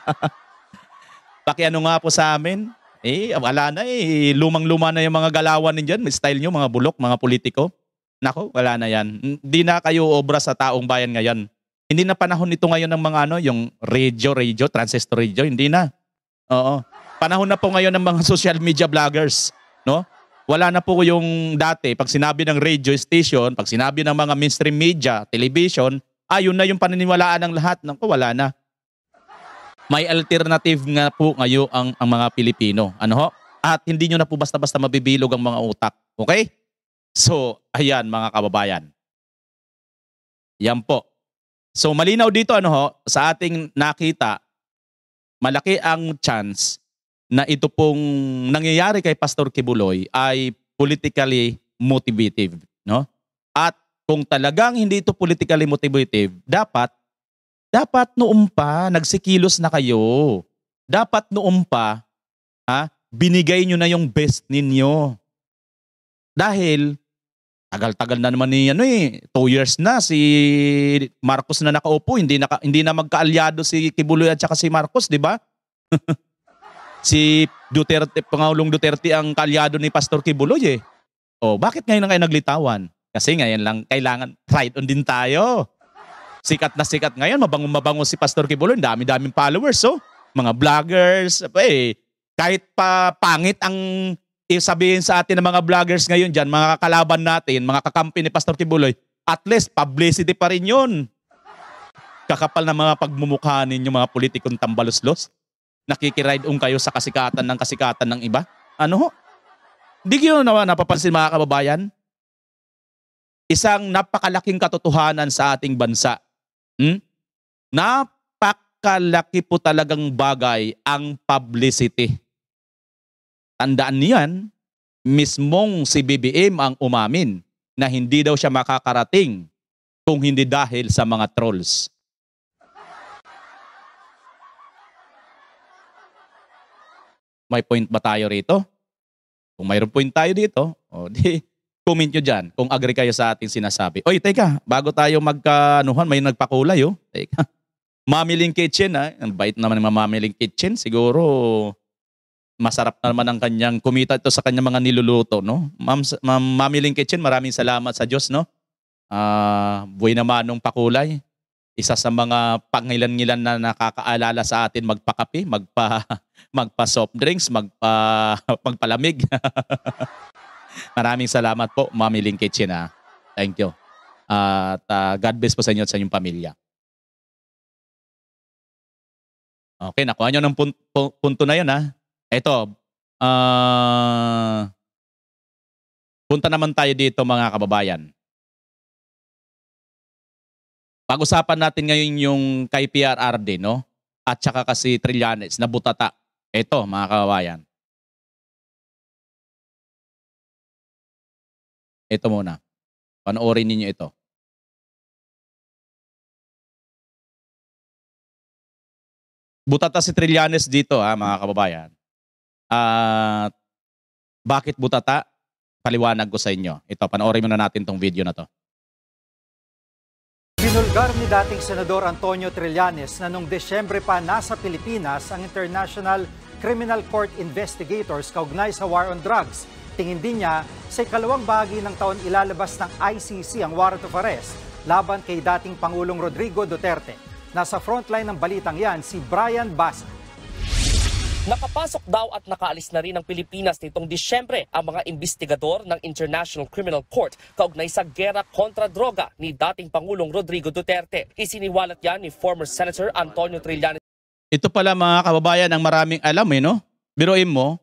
Pakiano nga po sa amin? Eh, wala na eh. Lumang-luma na yung mga galawan ninyan. May style nyo, mga bulok, mga politiko. Nako, wala na yan. Hindi na kayo obra sa taong bayan ngayon. Hindi na panahon nito ngayon ng mga ano, yung radio, radio, transistor radio. Hindi na. Oo. Panahon na po ngayon ng mga social media vloggers. No? Wala na po yung dati. Pag sinabi ng radio station, pag sinabi ng mga mainstream media, television, ayun na yung paniniwalaan ng lahat. Naku, wala na. May alternative nga po ngayon ang, ang mga Pilipino. Ano ho? At hindi nyo na po basta-basta mabibilog ang mga utak. Okay? So, ayan mga kababayan. Yan po. So, malinaw dito ano ho, sa ating nakita, malaki ang chance na ito pong nangyayari kay Pastor Kibuloy ay politically motivative, no? kung talagang hindi ito politically motivated, dapat, dapat noong pa, nagsikilos na kayo. Dapat noong pa, ha, binigay nyo na yung best ninyo. Dahil, tagal-tagal na naman ni, ano eh, two years na si Marcos na nakaupo, hindi na, hindi na magkaalyado si Kibuloy at saka si Marcos, di ba? si Duterte, Pangulong Duterte ang kalyado ni Pastor Kibuloy eh. O, oh, bakit ngayon na kayo naglitawan? Kasi ngayon lang kailangan, try on din tayo. Sikat na sikat ngayon, mabango-mabango si Pastor Kibuloy, dami-daming followers, so. Oh. Mga vloggers, eh, kahit pa pangit ang isabihin sa atin ng mga vloggers ngayon dyan, mga kakalaban natin, mga kakampi ni Pastor Kibuloy, at least publicity pa rin yun. Kakapal na mga pagmumukha ninyo mga politikong tambalos-los. Nakikiride on kayo sa kasikatan ng kasikatan ng iba. Ano ho? Hindi kayo naman napapansin mga kababayan? isang napakalaking katotohanan sa ating bansa. Hmm? Napakalaki po talagang bagay ang publicity. Tandaan niyan, mismong si BBM ang umamin na hindi daw siya makakarating kung hindi dahil sa mga trolls. May point ba tayo rito? Kung mayroon point tayo dito, o oh di, comment nyo dyan kung agree kayo sa ating sinasabi. Oy, teka, bago tayo magkanuhan, may nagpakulay oh. Teka. Mamiling Kitchen, ha? Ah. ang bait naman ng Mamiling Kitchen. Siguro, masarap naman ang kanyang kumita ito sa kanyang mga niluluto. No? Ma'am, Ma'am Mamiling Kitchen, maraming salamat sa Diyos. No? Uh, buhay naman ng pakulay. Isa sa mga pangilan-ngilan na nakakaalala sa atin magpakape, magpa, magpa soft drinks, magpa, magpalamig. Maraming salamat po, Mami Ling Kitchen. Ha? Thank you. Uh, at uh, God bless po sa inyo at sa inyong pamilya. Okay, nakuha nyo ng pun- pun- punto na yun ha. Ito, uh, ah, punta naman tayo dito mga kababayan. Pag-usapan natin ngayon yung kay PRRD, no? At saka kasi Trillanes na butata. Ito, mga kababayan. Ito muna. Panoorin ninyo ito. Butata si Trillanes dito, ha, ah, mga kababayan. At uh, bakit butata? Paliwanag ko sa inyo. Ito, panoorin muna natin tong video na to. Binulgar ni dating Senador Antonio Trillanes na noong Desyembre pa nasa Pilipinas ang International Criminal Court Investigators kaugnay sa War on Drugs Tingin din niya, sa ikalawang bahagi ng taon ilalabas ng ICC ang warrant of arrest laban kay dating Pangulong Rodrigo Duterte. Nasa frontline ng balitang yan si Brian Basa. Nakapasok daw at nakaalis na rin ng Pilipinas nitong Disyembre ang mga investigador ng International Criminal Court kaugnay sa gera kontra droga ni dating Pangulong Rodrigo Duterte. Isiniwalat yan ni former Senator Antonio Trillanes. Ito pala mga kababayan ang maraming alam eh no? Biroin mo,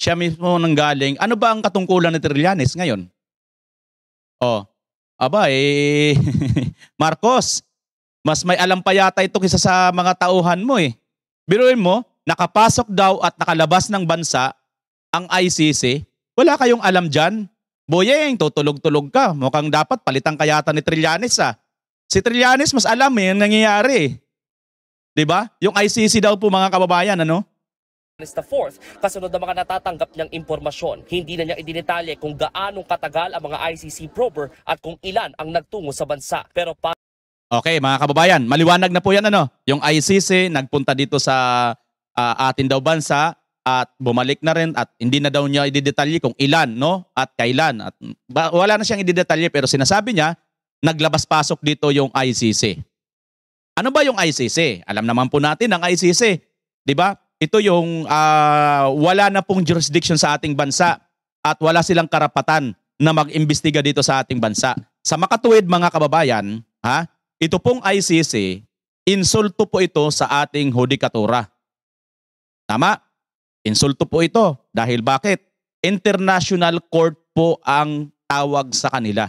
siya mismo nanggaling. Ano ba ang katungkulan ni Trillanes ngayon? Oh, aba eh, Marcos, mas may alam pa yata ito kisa sa mga tauhan mo eh. Biruin mo, nakapasok daw at nakalabas ng bansa ang ICC. Wala kayong alam dyan. Boyeng, tutulog-tulog ka. Mukhang dapat palitan kayata ni Trillanes ah. Si Trillanes mas alam eh, yung nangyayari. ba? Diba? Yung ICC daw po mga kababayan, ano? Anis na 4 kasunod ng mga natatanggap niyang impormasyon. Hindi na niya idinetalye kung gaanong katagal ang mga ICC prober at kung ilan ang nagtungo sa bansa. Pero pa Okay, mga kababayan, maliwanag na po 'yan ano. Yung ICC nagpunta dito sa uh, atin daw bansa at bumalik na rin at hindi na daw niya ididetalye kung ilan no at kailan at wala na siyang ididetalye pero sinasabi niya naglabas-pasok dito yung ICC. Ano ba yung ICC? Alam naman po natin ang ICC, 'di ba? ito yung uh, wala na pong jurisdiction sa ating bansa at wala silang karapatan na mag-imbestiga dito sa ating bansa. Sa makatuwid mga kababayan, ha, ito pong ICC, insulto po ito sa ating hudikatura. Tama? Insulto po ito. Dahil bakit? International Court po ang tawag sa kanila.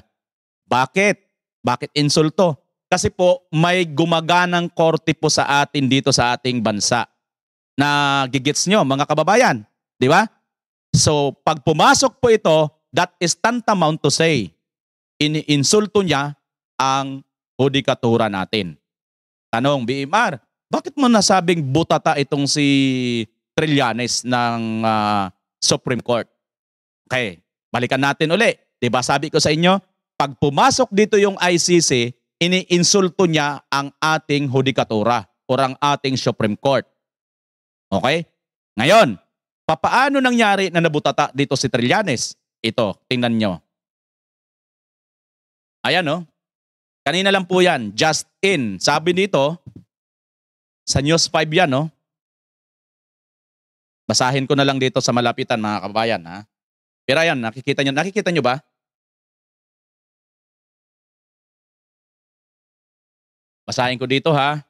Bakit? Bakit insulto? Kasi po may gumaganang korte po sa atin dito sa ating bansa na gigits nyo, mga kababayan. Di ba? So, pag pumasok po ito, that is tantamount to say, iniinsulto niya ang hudikatura natin. Tanong, BMR, bakit mo nasabing butata itong si Trillanes ng uh, Supreme Court? Okay, balikan natin uli. Di ba sabi ko sa inyo, pag pumasok dito yung ICC, iniinsulto niya ang ating hudikatura o ang ating Supreme Court. Okay? Ngayon, papaano nangyari na nabutata dito si Trillanes? Ito, tingnan nyo. Ayan no? Oh. Kanina lang po yan, just in. Sabi dito, sa News 5 yan no? Oh. Basahin ko na lang dito sa malapitan mga kabayan ha. Pero ayan, nakikita nyo, nakikita nyo ba? Basahin ko dito ha.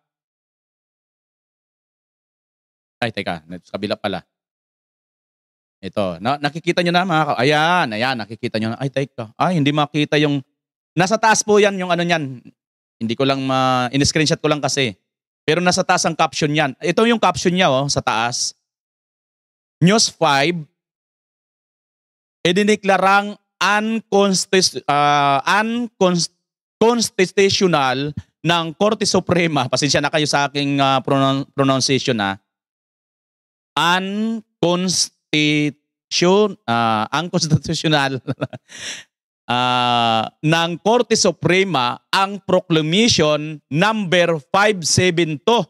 Ay, teka. Sa kabila pala. Ito. Na, nakikita nyo na mga ka- Ayan, ayan. Nakikita nyo na. Ay, teka. Ay, hindi makita yung... Nasa taas po yan yung ano niyan. Hindi ko lang ma... In-screenshot ko lang kasi. Pero nasa taas ang caption yan. Ito yung caption niya, oh, sa taas. News 5, idineklarang unconstitutional ah, uh, unconstitutional ng Korte Suprema. Pasensya na kayo sa aking uh, pronunciation na. Ah unconstitution, uh, ah, unconstitutional uh, ah, ng Korte Suprema ang proclamation number 572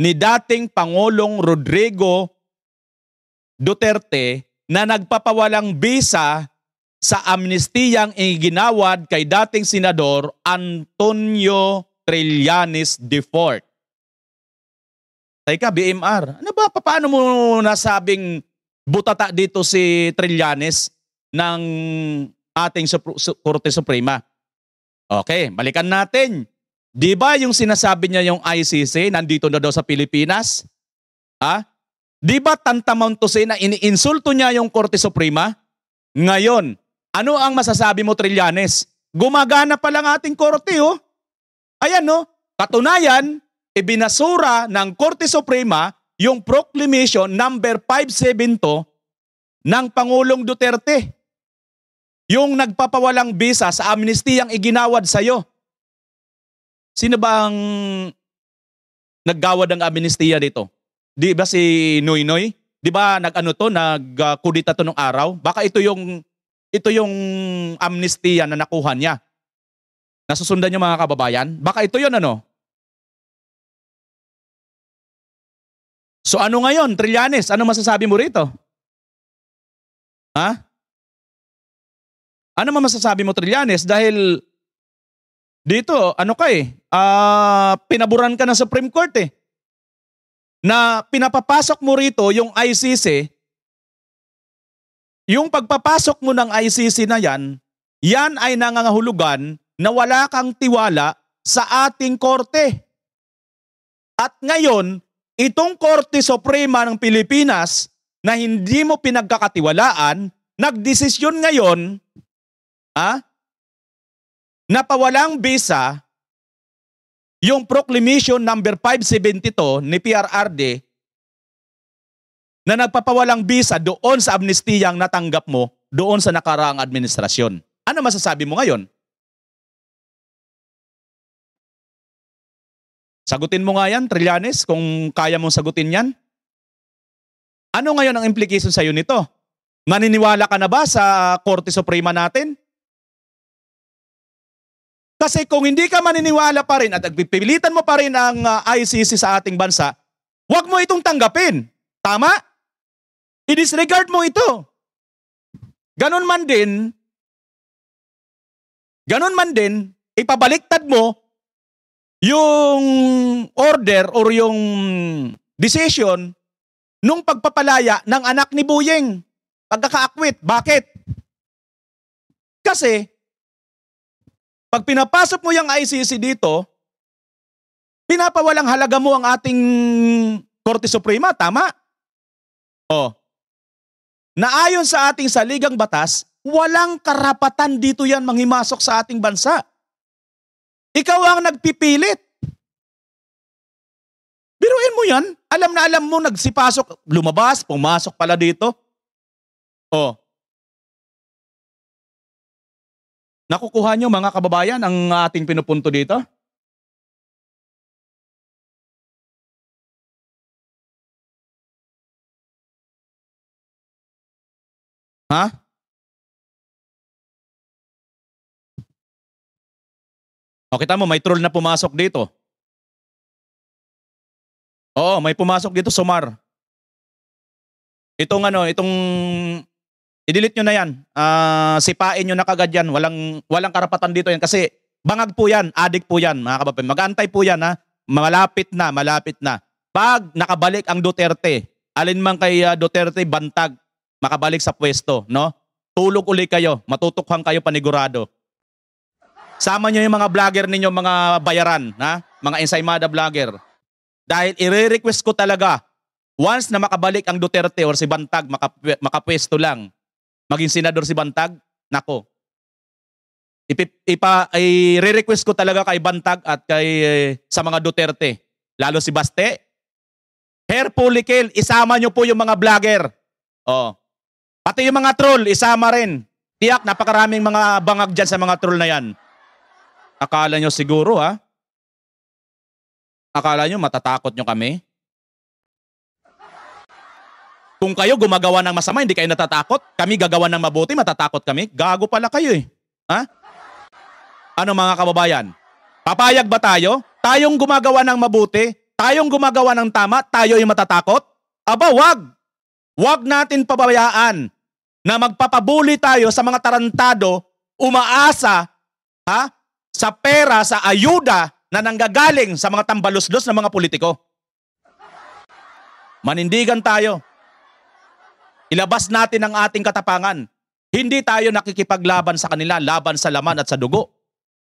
ni dating Pangulong Rodrigo Duterte na nagpapawalang bisa sa amnestiyang iginawad kay dating Senador Antonio Trillanes IV namatay ka, BMR. Ano ba, paano mo nasabing butata dito si Trillanes ng ating Supr- Korte Suprema? Okay, balikan natin. Di ba yung sinasabi niya yung ICC, nandito na daw sa Pilipinas? Ha? Di ba tantamount to say na iniinsulto niya yung Korte Suprema? Ngayon, ano ang masasabi mo, Trillanes? Gumagana pa lang ating korte, oh. Ayan, no? Oh. Katunayan, ibinasura ng Korte Suprema yung proclamation number 572 ng Pangulong Duterte. Yung nagpapawalang bisa sa amnestiyang iginawad sa iyo. Sino ang naggawad ng amnestiya dito? Di ba si Noy Noy? Di ba nag-ano to, nagkudita to nung araw? Baka ito yung ito yung amnestiya na nakuha niya. Nasusundan niyo mga kababayan? Baka ito yon ano? So ano ngayon, Trillanes, ano masasabi mo rito? Ha? Ano man masasabi mo, Trillanes? Dahil dito, ano ka eh, uh, ah, pinaburan ka ng Supreme Court eh. Na pinapapasok mo rito yung ICC, yung pagpapasok mo ng ICC na yan, yan ay nangangahulugan na wala kang tiwala sa ating korte. At ngayon, Itong Korte Suprema ng Pilipinas na hindi mo pinagkakatiwalaan, nagdesisyon ngayon ha, na pawalang bisa yung proclamation number 572 ni PRRD na nagpapawalang bisa doon sa amnestiyang natanggap mo doon sa nakaraang administrasyon. Ano masasabi mo ngayon? Sagutin mo nga yan, Trillanes, kung kaya mong sagutin yan. Ano ngayon ang implication sa iyo nito? Maniniwala ka na ba sa Korte Suprema natin? Kasi kung hindi ka maniniwala pa rin at pipilitan mo pa rin ang ah, ICC sa ating bansa, huwag mo itong tanggapin. Tama? I-disregard mo ito. Ganon man din, ganon man din, ipabaliktad mo yung order or yung decision nung pagpapalaya ng anak ni Buying. Pagkakaakwit. Bakit? Kasi, pag pinapasok mo yung ICC dito, pinapawalang halaga mo ang ating Korte Suprema, tama? O. Oh. Naayon sa ating saligang batas, walang karapatan dito yan manghimasok sa ating bansa. Ikaw ang nagpipilit. Biruin mo yan. Alam na alam mo, nagsipasok, lumabas, pumasok pala dito. Oh. Nakukuha nyo mga kababayan ang ating pinupunto dito? Ha? O kita mo, may troll na pumasok dito. Oo, may pumasok dito, Sumar. Itong ano, itong i-delete nyo na yan. Uh, sipain nyo na kagad yan. Walang, walang karapatan dito yan. Kasi bangag po yan, adik po yan, mga kababayan. Mag-antay po yan, ha? Malapit na, malapit na. Pag nakabalik ang Duterte, alin man kay uh, Duterte, bantag, makabalik sa pwesto, no? Tulog uli kayo, matutukhan kayo panigurado. Sama nyo yung mga vlogger ninyo, mga bayaran, ha? mga ensaymada vlogger. Dahil ire-request ko talaga, once na makabalik ang Duterte or si Bantag, makapwesto lang, maging senador si Bantag, nako. Ipip, ipa, i-request ko talaga kay Bantag at kay eh, sa mga Duterte, lalo si Baste. Hair follicle, isama nyo po yung mga vlogger. Oh. Pati yung mga troll, isama rin. Tiyak, napakaraming mga bangag dyan sa mga troll na yan. Akala nyo siguro ha? Akala nyo matatakot nyo kami? Kung kayo gumagawa ng masama, hindi kayo natatakot. Kami gagawa ng mabuti, matatakot kami. Gago pala kayo eh. Ha? Ano mga kababayan? Papayag ba tayo? Tayong gumagawa ng mabuti, tayong gumagawa ng tama, tayo ay matatakot? Aba, wag! Wag natin pabayaan na magpapabuli tayo sa mga tarantado, umaasa, ha? sa pera, sa ayuda na nanggagaling sa mga tambalusdos ng mga politiko. Manindigan tayo. Ilabas natin ang ating katapangan. Hindi tayo nakikipaglaban sa kanila, laban sa laman at sa dugo.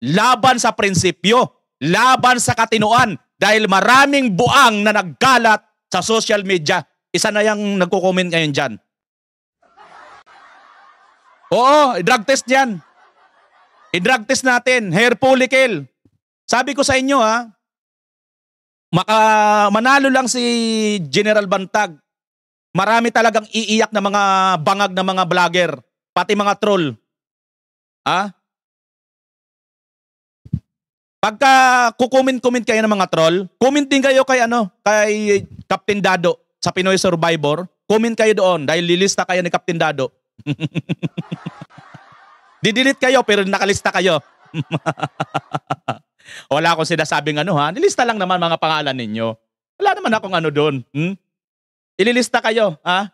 Laban sa prinsipyo, laban sa katinuan, dahil maraming buang na naggalat sa social media. Isa na yung nagko-comment ngayon dyan. Oo, drug test yan. I-drug test natin, hair follicle. Sabi ko sa inyo ha, maka, manalo lang si General Bantag. Marami talagang iiyak na mga bangag na mga vlogger, pati mga troll. Ha? Pagka kukumin comment kayo ng mga troll, comment din kayo kay ano, kay Captain Dado sa Pinoy Survivor. Comment kayo doon dahil lilista kayo ni Captain Dado. Didelete kayo pero nakalista kayo. Wala akong sinasabing ano ha. Nilista lang naman mga pangalan ninyo. Wala naman akong ano doon. Hmm? Ililista kayo, ha?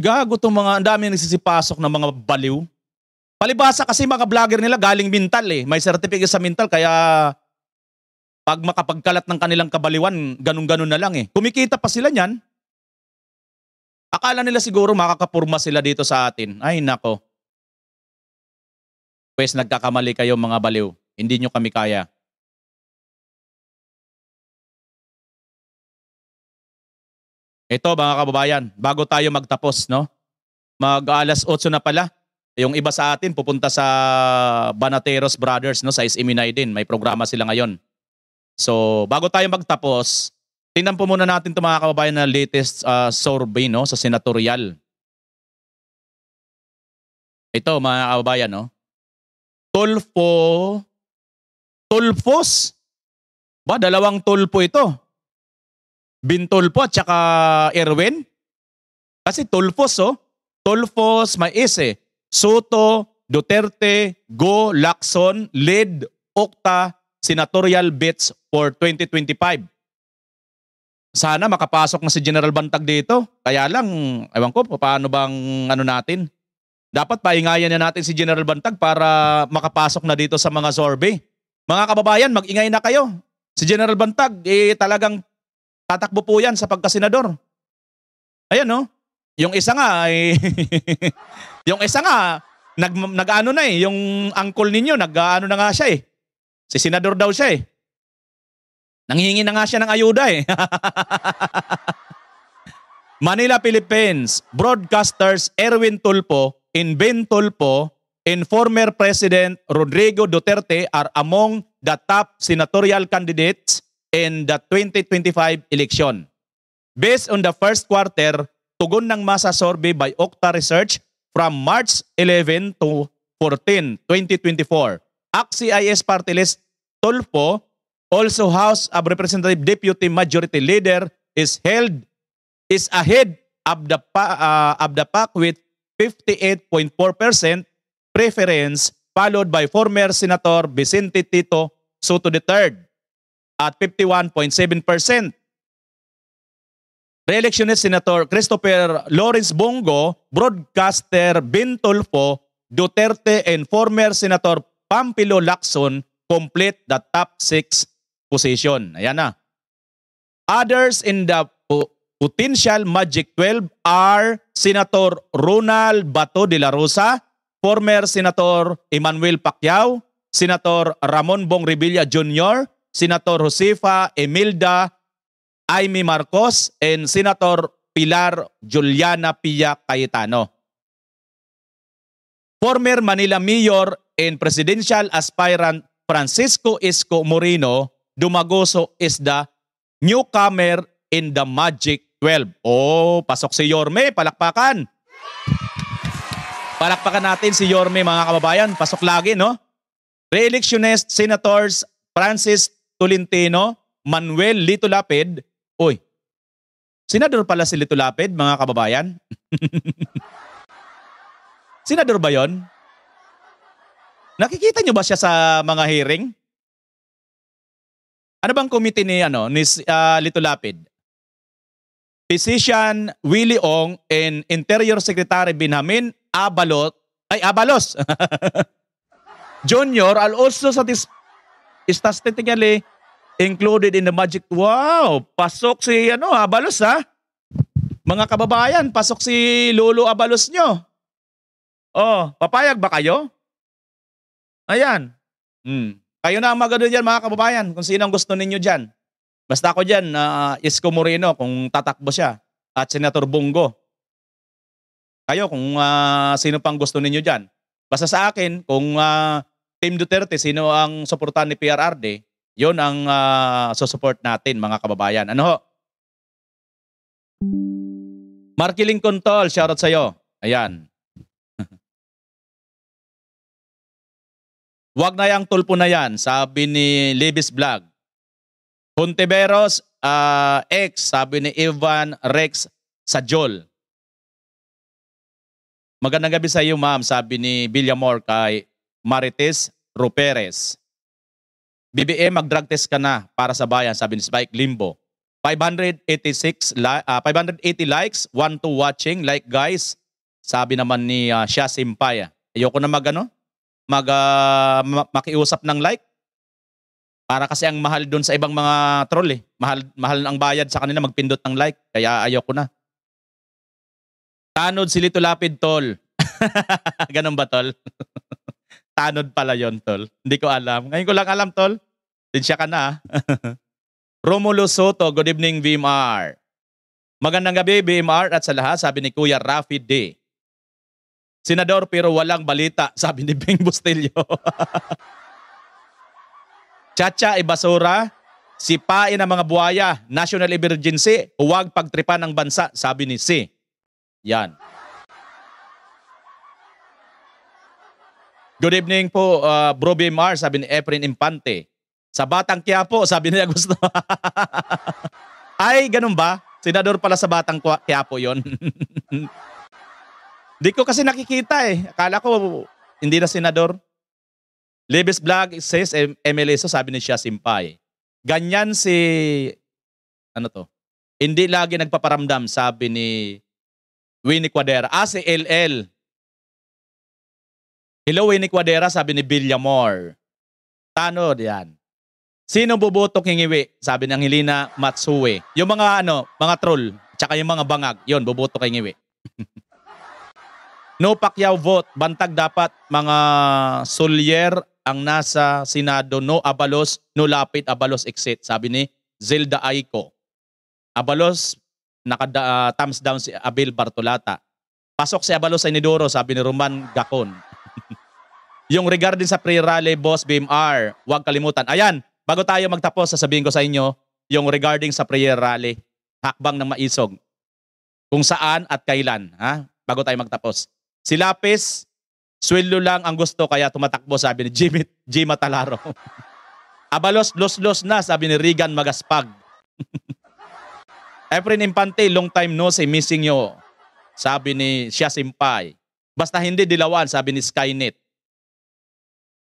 Gago tong mga, ang dami nagsisipasok ng mga baliw. Palibasa kasi mga vlogger nila galing mental eh. May certificate sa mental kaya pag makapagkalat ng kanilang kabaliwan, ganun-ganun na lang eh. Kumikita pa sila niyan. Akala nila siguro makakapurma sila dito sa atin. Ay nako. Pwes nagkakamali kayo mga baliw. Hindi nyo kami kaya. Ito mga kababayan, bago tayo magtapos, no? Mag alas 8 na pala. Yung iba sa atin pupunta sa Banateros Brothers no sa SMNI din. May programa sila ngayon. So, bago tayo magtapos, tingnan po muna natin ito mga kababayan na latest uh, ah, survey no, sa senatorial. Ito mga kababayan, no? Tulfo, Tulfos. Ba, dalawang tulpo ito. Bintulpo at saka Erwin. Kasi Tulfos, oh. Tulfos, Mais, eh. Soto, Duterte, Go, Lacson, Lid, Okta, senatorial bids for 2025. Sana makapasok na si General Bantag dito. Kaya lang, ewan ko, paano bang ano natin? Dapat paingayan na natin si General Bantag para makapasok na dito sa mga survey. Mga kababayan, magingay na kayo. Si General Bantag, eh talagang tatakbo po yan sa pagkasenador. Ayan no? Yung isa nga, eh, ay... yung isa nga, nag, nag-ano na eh, yung uncle ninyo, nag-ano na nga siya eh. Si senador daw siya eh. Nanghingi na nga siya ng ayuda eh. Manila, Philippines. Broadcasters Erwin Tulpo and Ben Tulpo and former President Rodrigo Duterte are among the top senatorial candidates in the 2025 election. Based on the first quarter, tugon ng masa survey by Okta Research from March 11 to 14, 2024, ACT-CIS party list, Tulfo, also House of Representative Deputy Majority Leader, is held is ahead of the, uh, of the pack with 58.4% preference followed by former Senator Vicente Tito Soto III at 51.7%. Re-electionist Senator Christopher Lawrence Bongo, broadcaster Ben Tolfo, Duterte, and former Senator Pampilo Lacson complete the top 6 position. Ayan na. Others in the potential Magic 12 are Senator Ronald Bato de la Rosa, former Senator Emmanuel Pacquiao, Senator Ramon Bong Revilla Jr., Senator Josefa Emilda Aimee Marcos, and Senator Pilar Juliana Pia Cayetano former Manila Mayor and presidential aspirant Francisco Isko Moreno Dumagoso is the newcomer in the Magic 12. Oh, pasok si Yorme, palakpakan. Palakpakan natin si Yorme mga kababayan, pasok lagi no. Reelectionist Senators Francis Tolentino, Manuel Lito Lapid. Oy. senador pala si Lito Lapid mga kababayan. Senador ba yon? Nakikita nyo ba siya sa mga hearing? Ano bang committee ni, ano, ni uh, Lito Lapid? Physician Willie Ong and Interior Secretary Benjamin Abalot, ay Abalos, Junior are also satisfied statistically included in the magic. Wow! Pasok si ano, Abalos ha? Mga kababayan, pasok si Lolo Abalos nyo. Oh, papayag ba kayo? Ayan. Mm. Kayo na ang magano dyan mga kababayan kung sino ang gusto ninyo dyan. Basta ako dyan, uh, Isko Moreno kung tatakbo siya at Senator Bongo. Kayo kung uh, sino pang gusto ninyo dyan. Basta sa akin, kung uh, Team Duterte, sino ang suportahan ni PRRD, yon ang uh, susupport natin mga kababayan. Ano ho? Marky Lincoln Tol, shoutout sa'yo. Ayan. Huwag na yung tulpo na yan, sabi ni Libis Vlog. Contiveros uh, ah, X, sabi ni Ivan Rex Sajol. Magandang gabi sa iyo ma'am, sabi ni Villamor kay Marites Ruperez. BBM, mag-drug test ka na para sa bayan, sabi ni Spike Limbo. 586 li- uh, ah, 580 likes, 1 to watching, like guys, sabi naman ni uh, ah, Shia Simpaya. Ayoko na magano mag, uh, makiusap ng like. Para kasi ang mahal doon sa ibang mga troll eh. Mahal, mahal ang bayad sa kanila magpindot ng like. Kaya ayoko na. Tanod si Lito Lapid, tol. Ganun ba, tol? Tanod pala yon tol. Hindi ko alam. Ngayon ko lang alam, tol. Sinsya ka na. Ah. Romulo Soto, good evening, VMR. Magandang gabi, VMR, at sa lahat, sabi ni Kuya Rafi D. Senador pero walang balita, sabi ni Bing Bustillo. Chacha e basura, sipain ang mga buhaya, national emergency, huwag pagtripan ng bansa, sabi ni C. Yan. Good evening po, uh, Bro BMR, sabi ni Efren Impante. Sa Batang Quiapo, sabi ni Augusto. Ay, ganun ba? Senador pala sa Batang Quiapo yon Di ko kasi nakikita eh. Akala ko hindi na senador. Leves Vlog says MLSO sabi ni siya Simpay. Ganyan si ano to? Hindi lagi nagpaparamdam sabi ni Winnie Quadera. Ah, si LL. Hello Winnie Quadera sabi ni Villamor. Tano yan. Sino boboto kingiwi? Sabi ni Angelina Matsue. Yung mga ano, mga troll, tsaka yung mga bangag, yon boboto kingiwi. No Pacquiao vote. Bantag dapat mga solyer ang nasa Senado. No Abalos, no Lapit, Abalos exit. Sabi ni Zelda Aiko. Abalos, nakada, uh, thumbs down si Abel Bartolata. Pasok si Abalos sa Inidoro, sabi ni Roman Gacon. Yung regarding sa pre-rally, Boss BMR, huwag kalimutan. Ayan, bago tayo magtapos, sasabihin ko sa inyo, yung regarding sa prayer rally hakbang ng maisog. Kung saan at kailan. Ha? Bago tayo magtapos. Si Lapis, sweldo lang ang gusto kaya tumatakbo sabi ni Jimmy, J. Matalaro. Abalos, los-los na sabi ni Regan Magaspag. Efren Impante, long time no say missing you. Sabi ni Shia Simpay. Basta hindi dilawan sabi ni Skynet.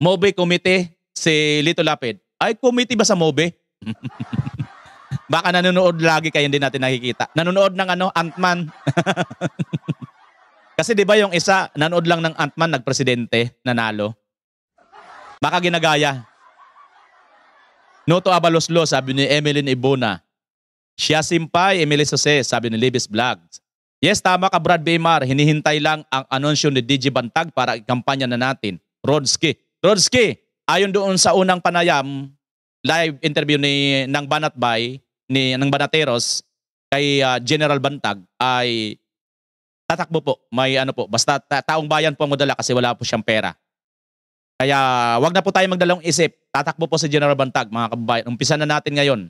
Mobe Committee, si Lito Lapid. Ay, committee ba sa Mobe? Baka nanonood lagi kayo hindi natin nakikita. Nanonood ng ano, Antman. Kasi 'di ba yung isa nanood lang ng Antman nagpresidente, nanalo. Baka ginagaya. Noto Abaloslo, sabi ni Emeline Ibona. Siya simpay, Emily Sose, sabi ni Libis Vlogs. Yes, tama ka Brad Bimar. Hinihintay lang ang anunsyo ni DJ Bantag para ikampanya na natin. Rodski. Rodski, ayon doon sa unang panayam, live interview ni ng Banatbay, ni, ng Banateros, kay uh, General Bantag, ay tatakbo po. May ano po, basta ta- taong bayan po ang madala kasi wala po siyang pera. Kaya wag na po tayo magdalawang isip. Tatakbo po si General Bantag, mga kababayan. Umpisa na natin ngayon.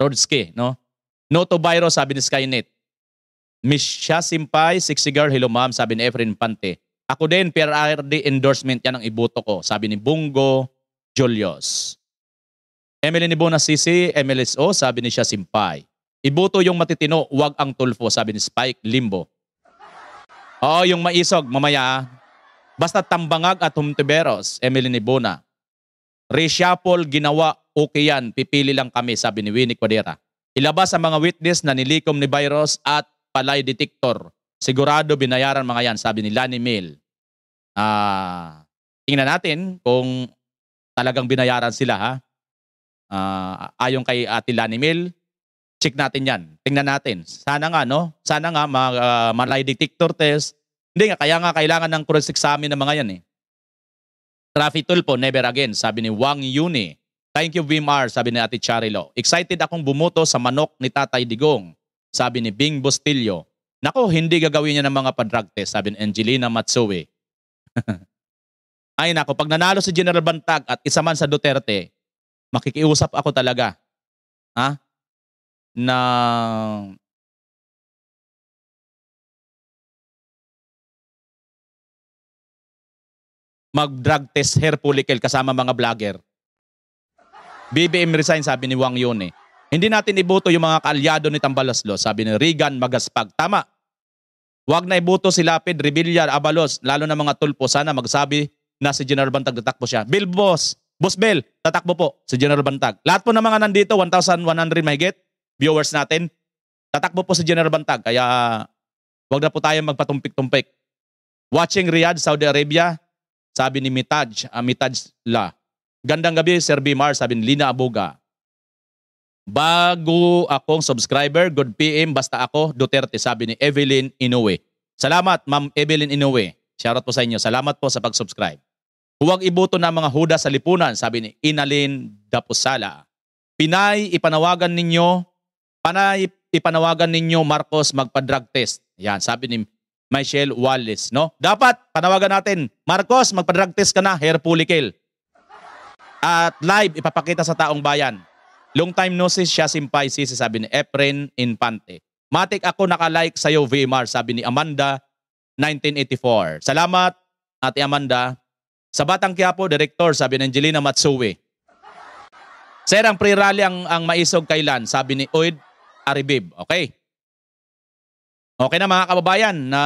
Rodsky, no? No to virus, sabi ni Skynet. Miss Shia Simpay, Sexy Girl, hello ma'am, sabi ni Efren Pante. Ako din, PRRD endorsement yan ang iboto ko, sabi ni Bungo Julius. Emily Nibona CC, MLSO, sabi ni Shia Simpay. Ibuto yung matitino, wag ang tulfo, sabi ni Spike Limbo. Oo, oh, yung maisog, mamaya. Ah. Basta tambangag at humtiberos, Emily Nibona. Reshuffle ginawa, okay yan, pipili lang kami, sabi ni Winnie Quadera. Ilabas ang mga witness na nilikom ni virus at palay detector. Sigurado binayaran mga yan, sabi ni Lani Mill. Ah, tingnan natin kung talagang binayaran sila ha. Uh, ayon kay Ate Lani Mill, Check natin yan. Tingnan natin. Sana nga, no? Sana nga, mag, uh, ah, malay detector test. Hindi nga, kaya nga kailangan ng cross-examine ng mga yan eh. Traffic Tulpo, never again, sabi ni Wang Yuni. Thank you, Vimar, sabi ni Ate Charilo. Excited akong bumuto sa manok ni Tatay Digong, sabi ni Bing Bostillo. Nako, hindi gagawin niya ng mga pa-drug test, sabi ni Angelina Matsui. Ay nako, pag nanalo si General Bantag at isa man sa Duterte, makikiusap ako talaga. Ha? na mag-drug test hair follicle kasama mga vlogger. BBM resign, sabi ni Wang Yun eh. Hindi natin iboto yung mga kaalyado ni Tambalaslo, sabi ni Regan Magaspag. Tama. Huwag na iboto si Lapid, Revilla, Abalos, lalo na mga tulpo. Sana magsabi na si General Bantag tatakbo siya. Bill Boss, Boss Bell, tatakbo po si General Bantag. Lahat po ng mga nandito, 1,100 may get viewers natin, tatakbo po sa General Bantag. Kaya wag na po tayong magpatumpik-tumpik. Watching Riyadh, Saudi Arabia, sabi ni Mitaj, uh, Mitaj La. Gandang gabi, Sir Bimar, sabi ni Lina Aboga. Bago akong subscriber, good PM, basta ako, Duterte, sabi ni Evelyn Inoue. Salamat, Ma'am Evelyn Inoue. Shoutout po sa inyo. Salamat po sa pag-subscribe. Huwag ibuto ng mga huda sa lipunan, sabi ni Inalin Dapusala. Pinay, ipanawagan ninyo para ipanawagan ninyo Marcos magpa-drug test. Yan, sabi ni Michelle Wallace, no? Dapat panawagan natin, Marcos, magpa-drug test ka na, hair follicle. At live ipapakita sa taong bayan. Long time no see siya simpay sis, sabi ni Efren Infante. Matik ako naka-like nakalike sa'yo, VMR, sabi ni Amanda, 1984. Salamat, Ate Amanda. Sa Batang Quiapo, Director, sabi ni Angelina Matsuwi. Sir, ang pre-rally ang, ang maisog kailan, sabi ni Oid Aribib. Okay? Okay na mga kababayan, na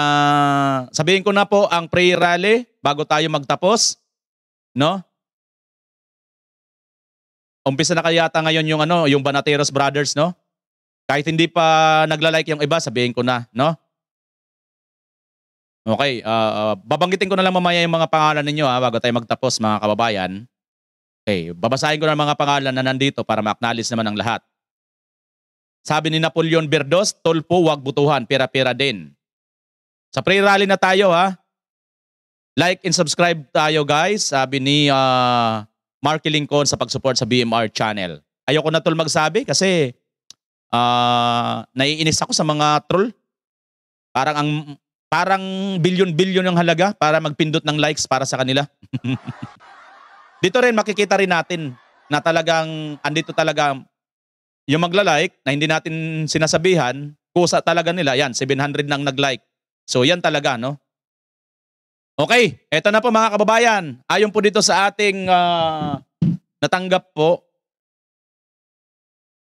sabihin ko na po ang prayer rally bago tayo magtapos, no? Umpisa na kaya yata ngayon yung ano, yung Banateros Brothers, no? Kahit hindi pa nagla-like yung iba, sabihin ko na, no? Okay, uh, babanggitin ko na lang mamaya yung mga pangalan ninyo ha, ah, bago tayo magtapos mga kababayan. Okay, babasahin ko na mga pangalan na nandito para ma-acknowledge naman ang lahat. Sabi ni Napoleon Berdos, tolpo wag butuhan, pera-pera din. Sa pre rally na tayo ha. Like and subscribe tayo guys, sabi ni uh, Marky Lincoln sa pag-support sa BMR channel. Ayoko na tol magsabi kasi uh, naiinis ako sa mga troll. Parang ang parang bilyon-bilyon ang halaga para magpindot ng likes para sa kanila. Dito rin makikita rin natin na talagang andito talaga yung magla-like na hindi natin sinasabihan, kusa talaga nila. Yan, 700 nang nag-like. So yan talaga, no? Okay, eto na po mga kababayan. Ayon po dito sa ating uh, natanggap po.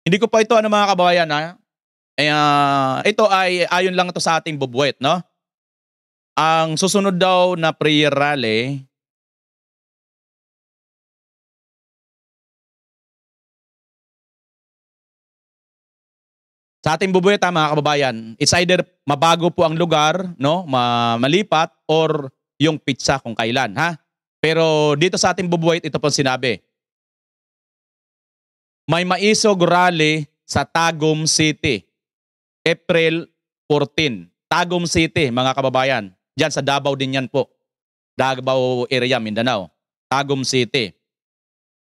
Hindi ko po ito ano mga kababayan ha. Eh, uh, ito ay ayon lang ito sa ating bubuwet, no? Ang susunod daw na prayer rally Sa ating bubuyeta, mga kababayan, it's either mabago po ang lugar, no, ma malipat or yung pizza kung kailan, ha? Pero dito sa ating bubuyet, ito pong sinabi. May maisog rally sa Tagum City, April 14. Tagum City, mga kababayan. Diyan sa Davao din yan po. Davao area, Mindanao. Tagum City.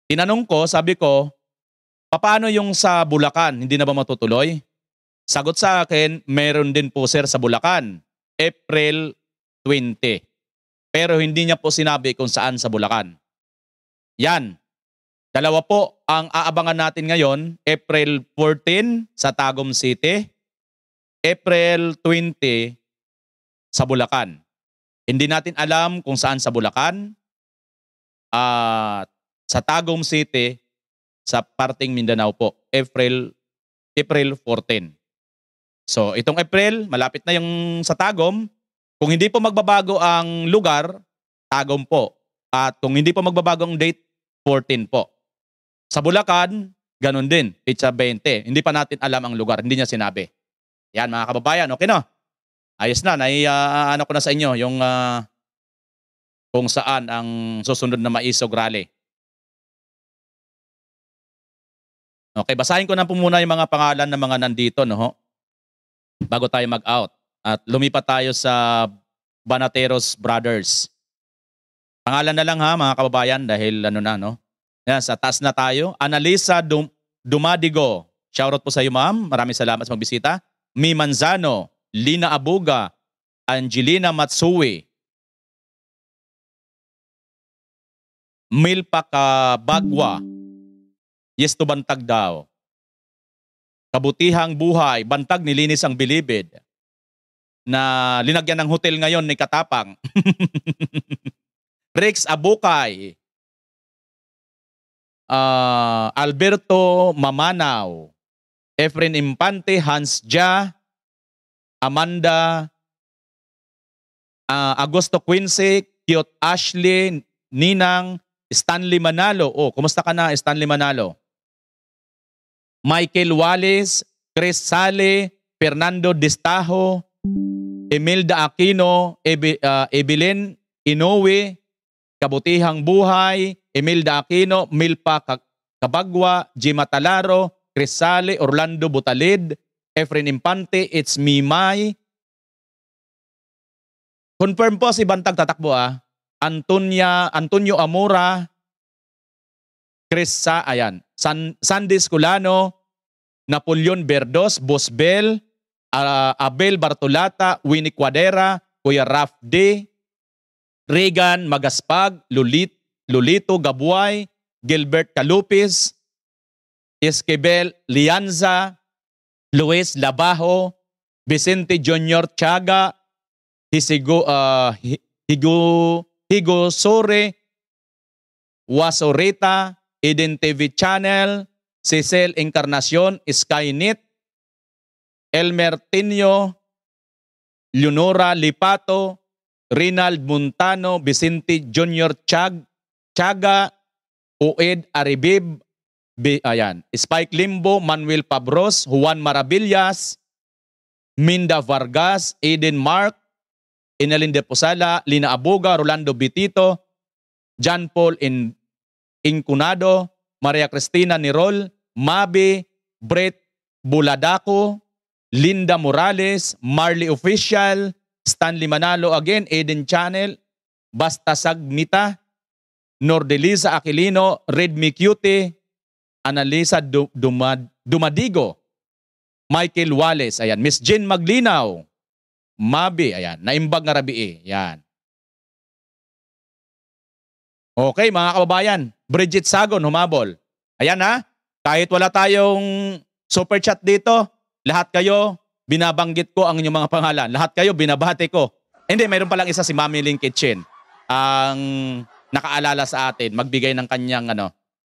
Tinanong ko, sabi ko, paano yung sa Bulacan, hindi na ba matutuloy? Sagot sa akin, meron din po sir sa Bulacan, April 20. Pero hindi niya po sinabi kung saan sa Bulacan. Yan. Dalawa po ang aabangan natin ngayon, April 14 sa Tagum City, April 20 sa Bulacan. Hindi natin alam kung saan sa Bulacan, at uh, sa Tagum City, sa parting Mindanao po, April, April 14. So itong April, malapit na yung sa Tagom. Kung hindi po magbabago ang lugar, Tagom po. At kung hindi po magbabago ang date, 14 po. Sa Bulacan, ganun din, pizza 20. Hindi pa natin alam ang lugar, hindi niya sinabi. Yan mga kababayan, okay na. Ayos na, nai, uh, ko na sa inyo yung uh, kung saan ang susunod na maisog rally. Okay, basahin ko na po muna yung mga pangalan ng mga nandito, no? bago tayo mag-out. At lumipat tayo sa Banateros Brothers. Pangalan na lang ha mga kababayan dahil ano na no. Yan, sa taas na tayo. Analisa Dum- Dumadigo. Shoutout po sa iyo ma'am. Maraming salamat sa magbisita. Mi Manzano, Lina Abuga, Angelina Matsui, Milpa Kabagwa, Yes to Bantag daw. Kabutihang buhay, bantag nilinis ang bilibid na linagyan ng hotel ngayon ni Katapang. Rex Abukay. Uh, Alberto Mamanaw. Efren Impante, Hans Ja, Amanda, uh, Agosto Quincy, Kiot Ashley, Ninang, Stanley Manalo. Oh, kumusta ka na Stanley Manalo? Michael Wallace, Chris Sale, Fernando Destajo, Emilda Aquino, ah, Evelyn Inoue, Kabutihang Buhay, Emilda Aquino, Milpa Kabagwa, Jima Talaro, Chris Sale, Orlando Butalid, Efren Impante, It's Mimay. Confirm po si Bantag tatakbo ah. Antonia, Antonio Amora, Chris Sa, ayan, San, Sandy Esculano, Napoleon Verdos, Bosbel, uh, Abel Bartolata, Winnie Cuadera, Kuya Raf D, Regan Magaspag, Lulit, Lolito Gabuay, Gilbert Calupis, Esquibel Lianza, Luis Labajo, Vicente Junior Chaga, Hisigo, uh, ah, Higo, Higo Sore, Wasoreta, Eden TV Channel, Cecil Encarnacion, Skynet, Elmer Tinio, Leonora Lipato, Rinald Montano, Vicente Jr. Chag, Chaga, Ued Aribib, B, ayan, Spike Limbo, Manuel Pabros, Juan Marabillas, Minda Vargas, Eden Mark, Inalinde Posala, Lina Aboga, Rolando Bitito, John Paul in Inkunado, Maria Cristina Nirol, Mabi, Brett Buladaco, Linda Morales, Marley Official, Stanley Manalo again, Eden Channel, Basta Sagmita, Nordelisa Aquilino, Redmi Cutie, Analisa Dumad Dumadigo, Michael Wallace, ayan, Miss Jane Maglinaw, Mabi, ayan, naimbag nga rabi, eh, ayan. Okay, mga kababayan, Bridget Sagon, humabol. Ayan ha, kahit wala tayong super chat dito, lahat kayo, binabanggit ko ang inyong mga pangalan. Lahat kayo, binabati ko. Hindi, mayroon palang isa si Mami Ling Kitchen ang nakaalala sa atin, magbigay ng kanyang ano,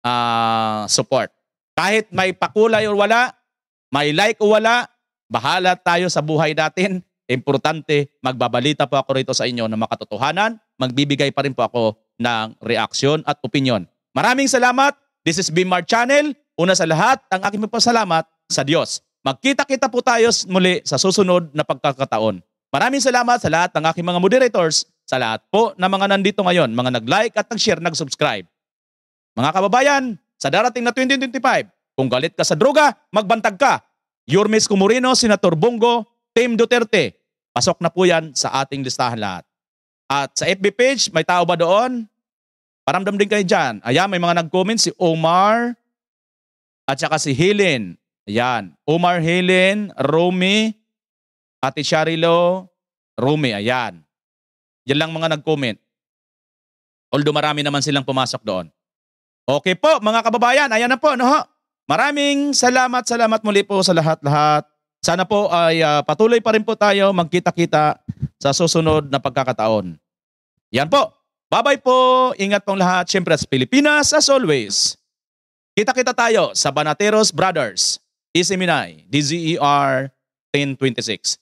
uh, support. Kahit may pakulay o wala, may like o wala, bahala tayo sa buhay natin. Importante, magbabalita po ako rito sa inyo ng makatotohanan. Magbibigay pa rin po ako ng reaksyon at opinyon. Maraming salamat. This is Bimar Channel. Una sa lahat, ang aking magpasalamat sa Diyos. Magkita-kita po tayo muli sa susunod na pagkakataon. Maraming salamat sa lahat ng aking mga moderators, sa lahat po na mga nandito ngayon, mga nag-like at nag-share, nag-subscribe. Mga kababayan, sa darating na 2025, kung galit ka sa droga, magbantag ka. Yormes Kumurino, Senator Bongo, Team Duterte. Pasok na po yan sa ating listahan lahat. At sa FB page, may tao ba doon? Paramdam din kayo dyan. Ayan, may mga nag-comment si Omar at saka si Helen. Ayan, Omar Helen, Romy, Ate Charilo, Romy. Ayan. Yan lang mga nag-comment. Although marami naman silang pumasok doon. Okay po, mga kababayan, ayan na po, no? Maraming salamat, salamat muli po sa lahat-lahat. Sana po ay uh, patuloy pa rin po tayo magkita-kita sa susunod na pagkakataon. Yan po. Bye-bye po. Ingat pong lahat. Siyempre sa Pilipinas as always. Kita-kita tayo sa Banateros Brothers. DCMI, DZER 1026.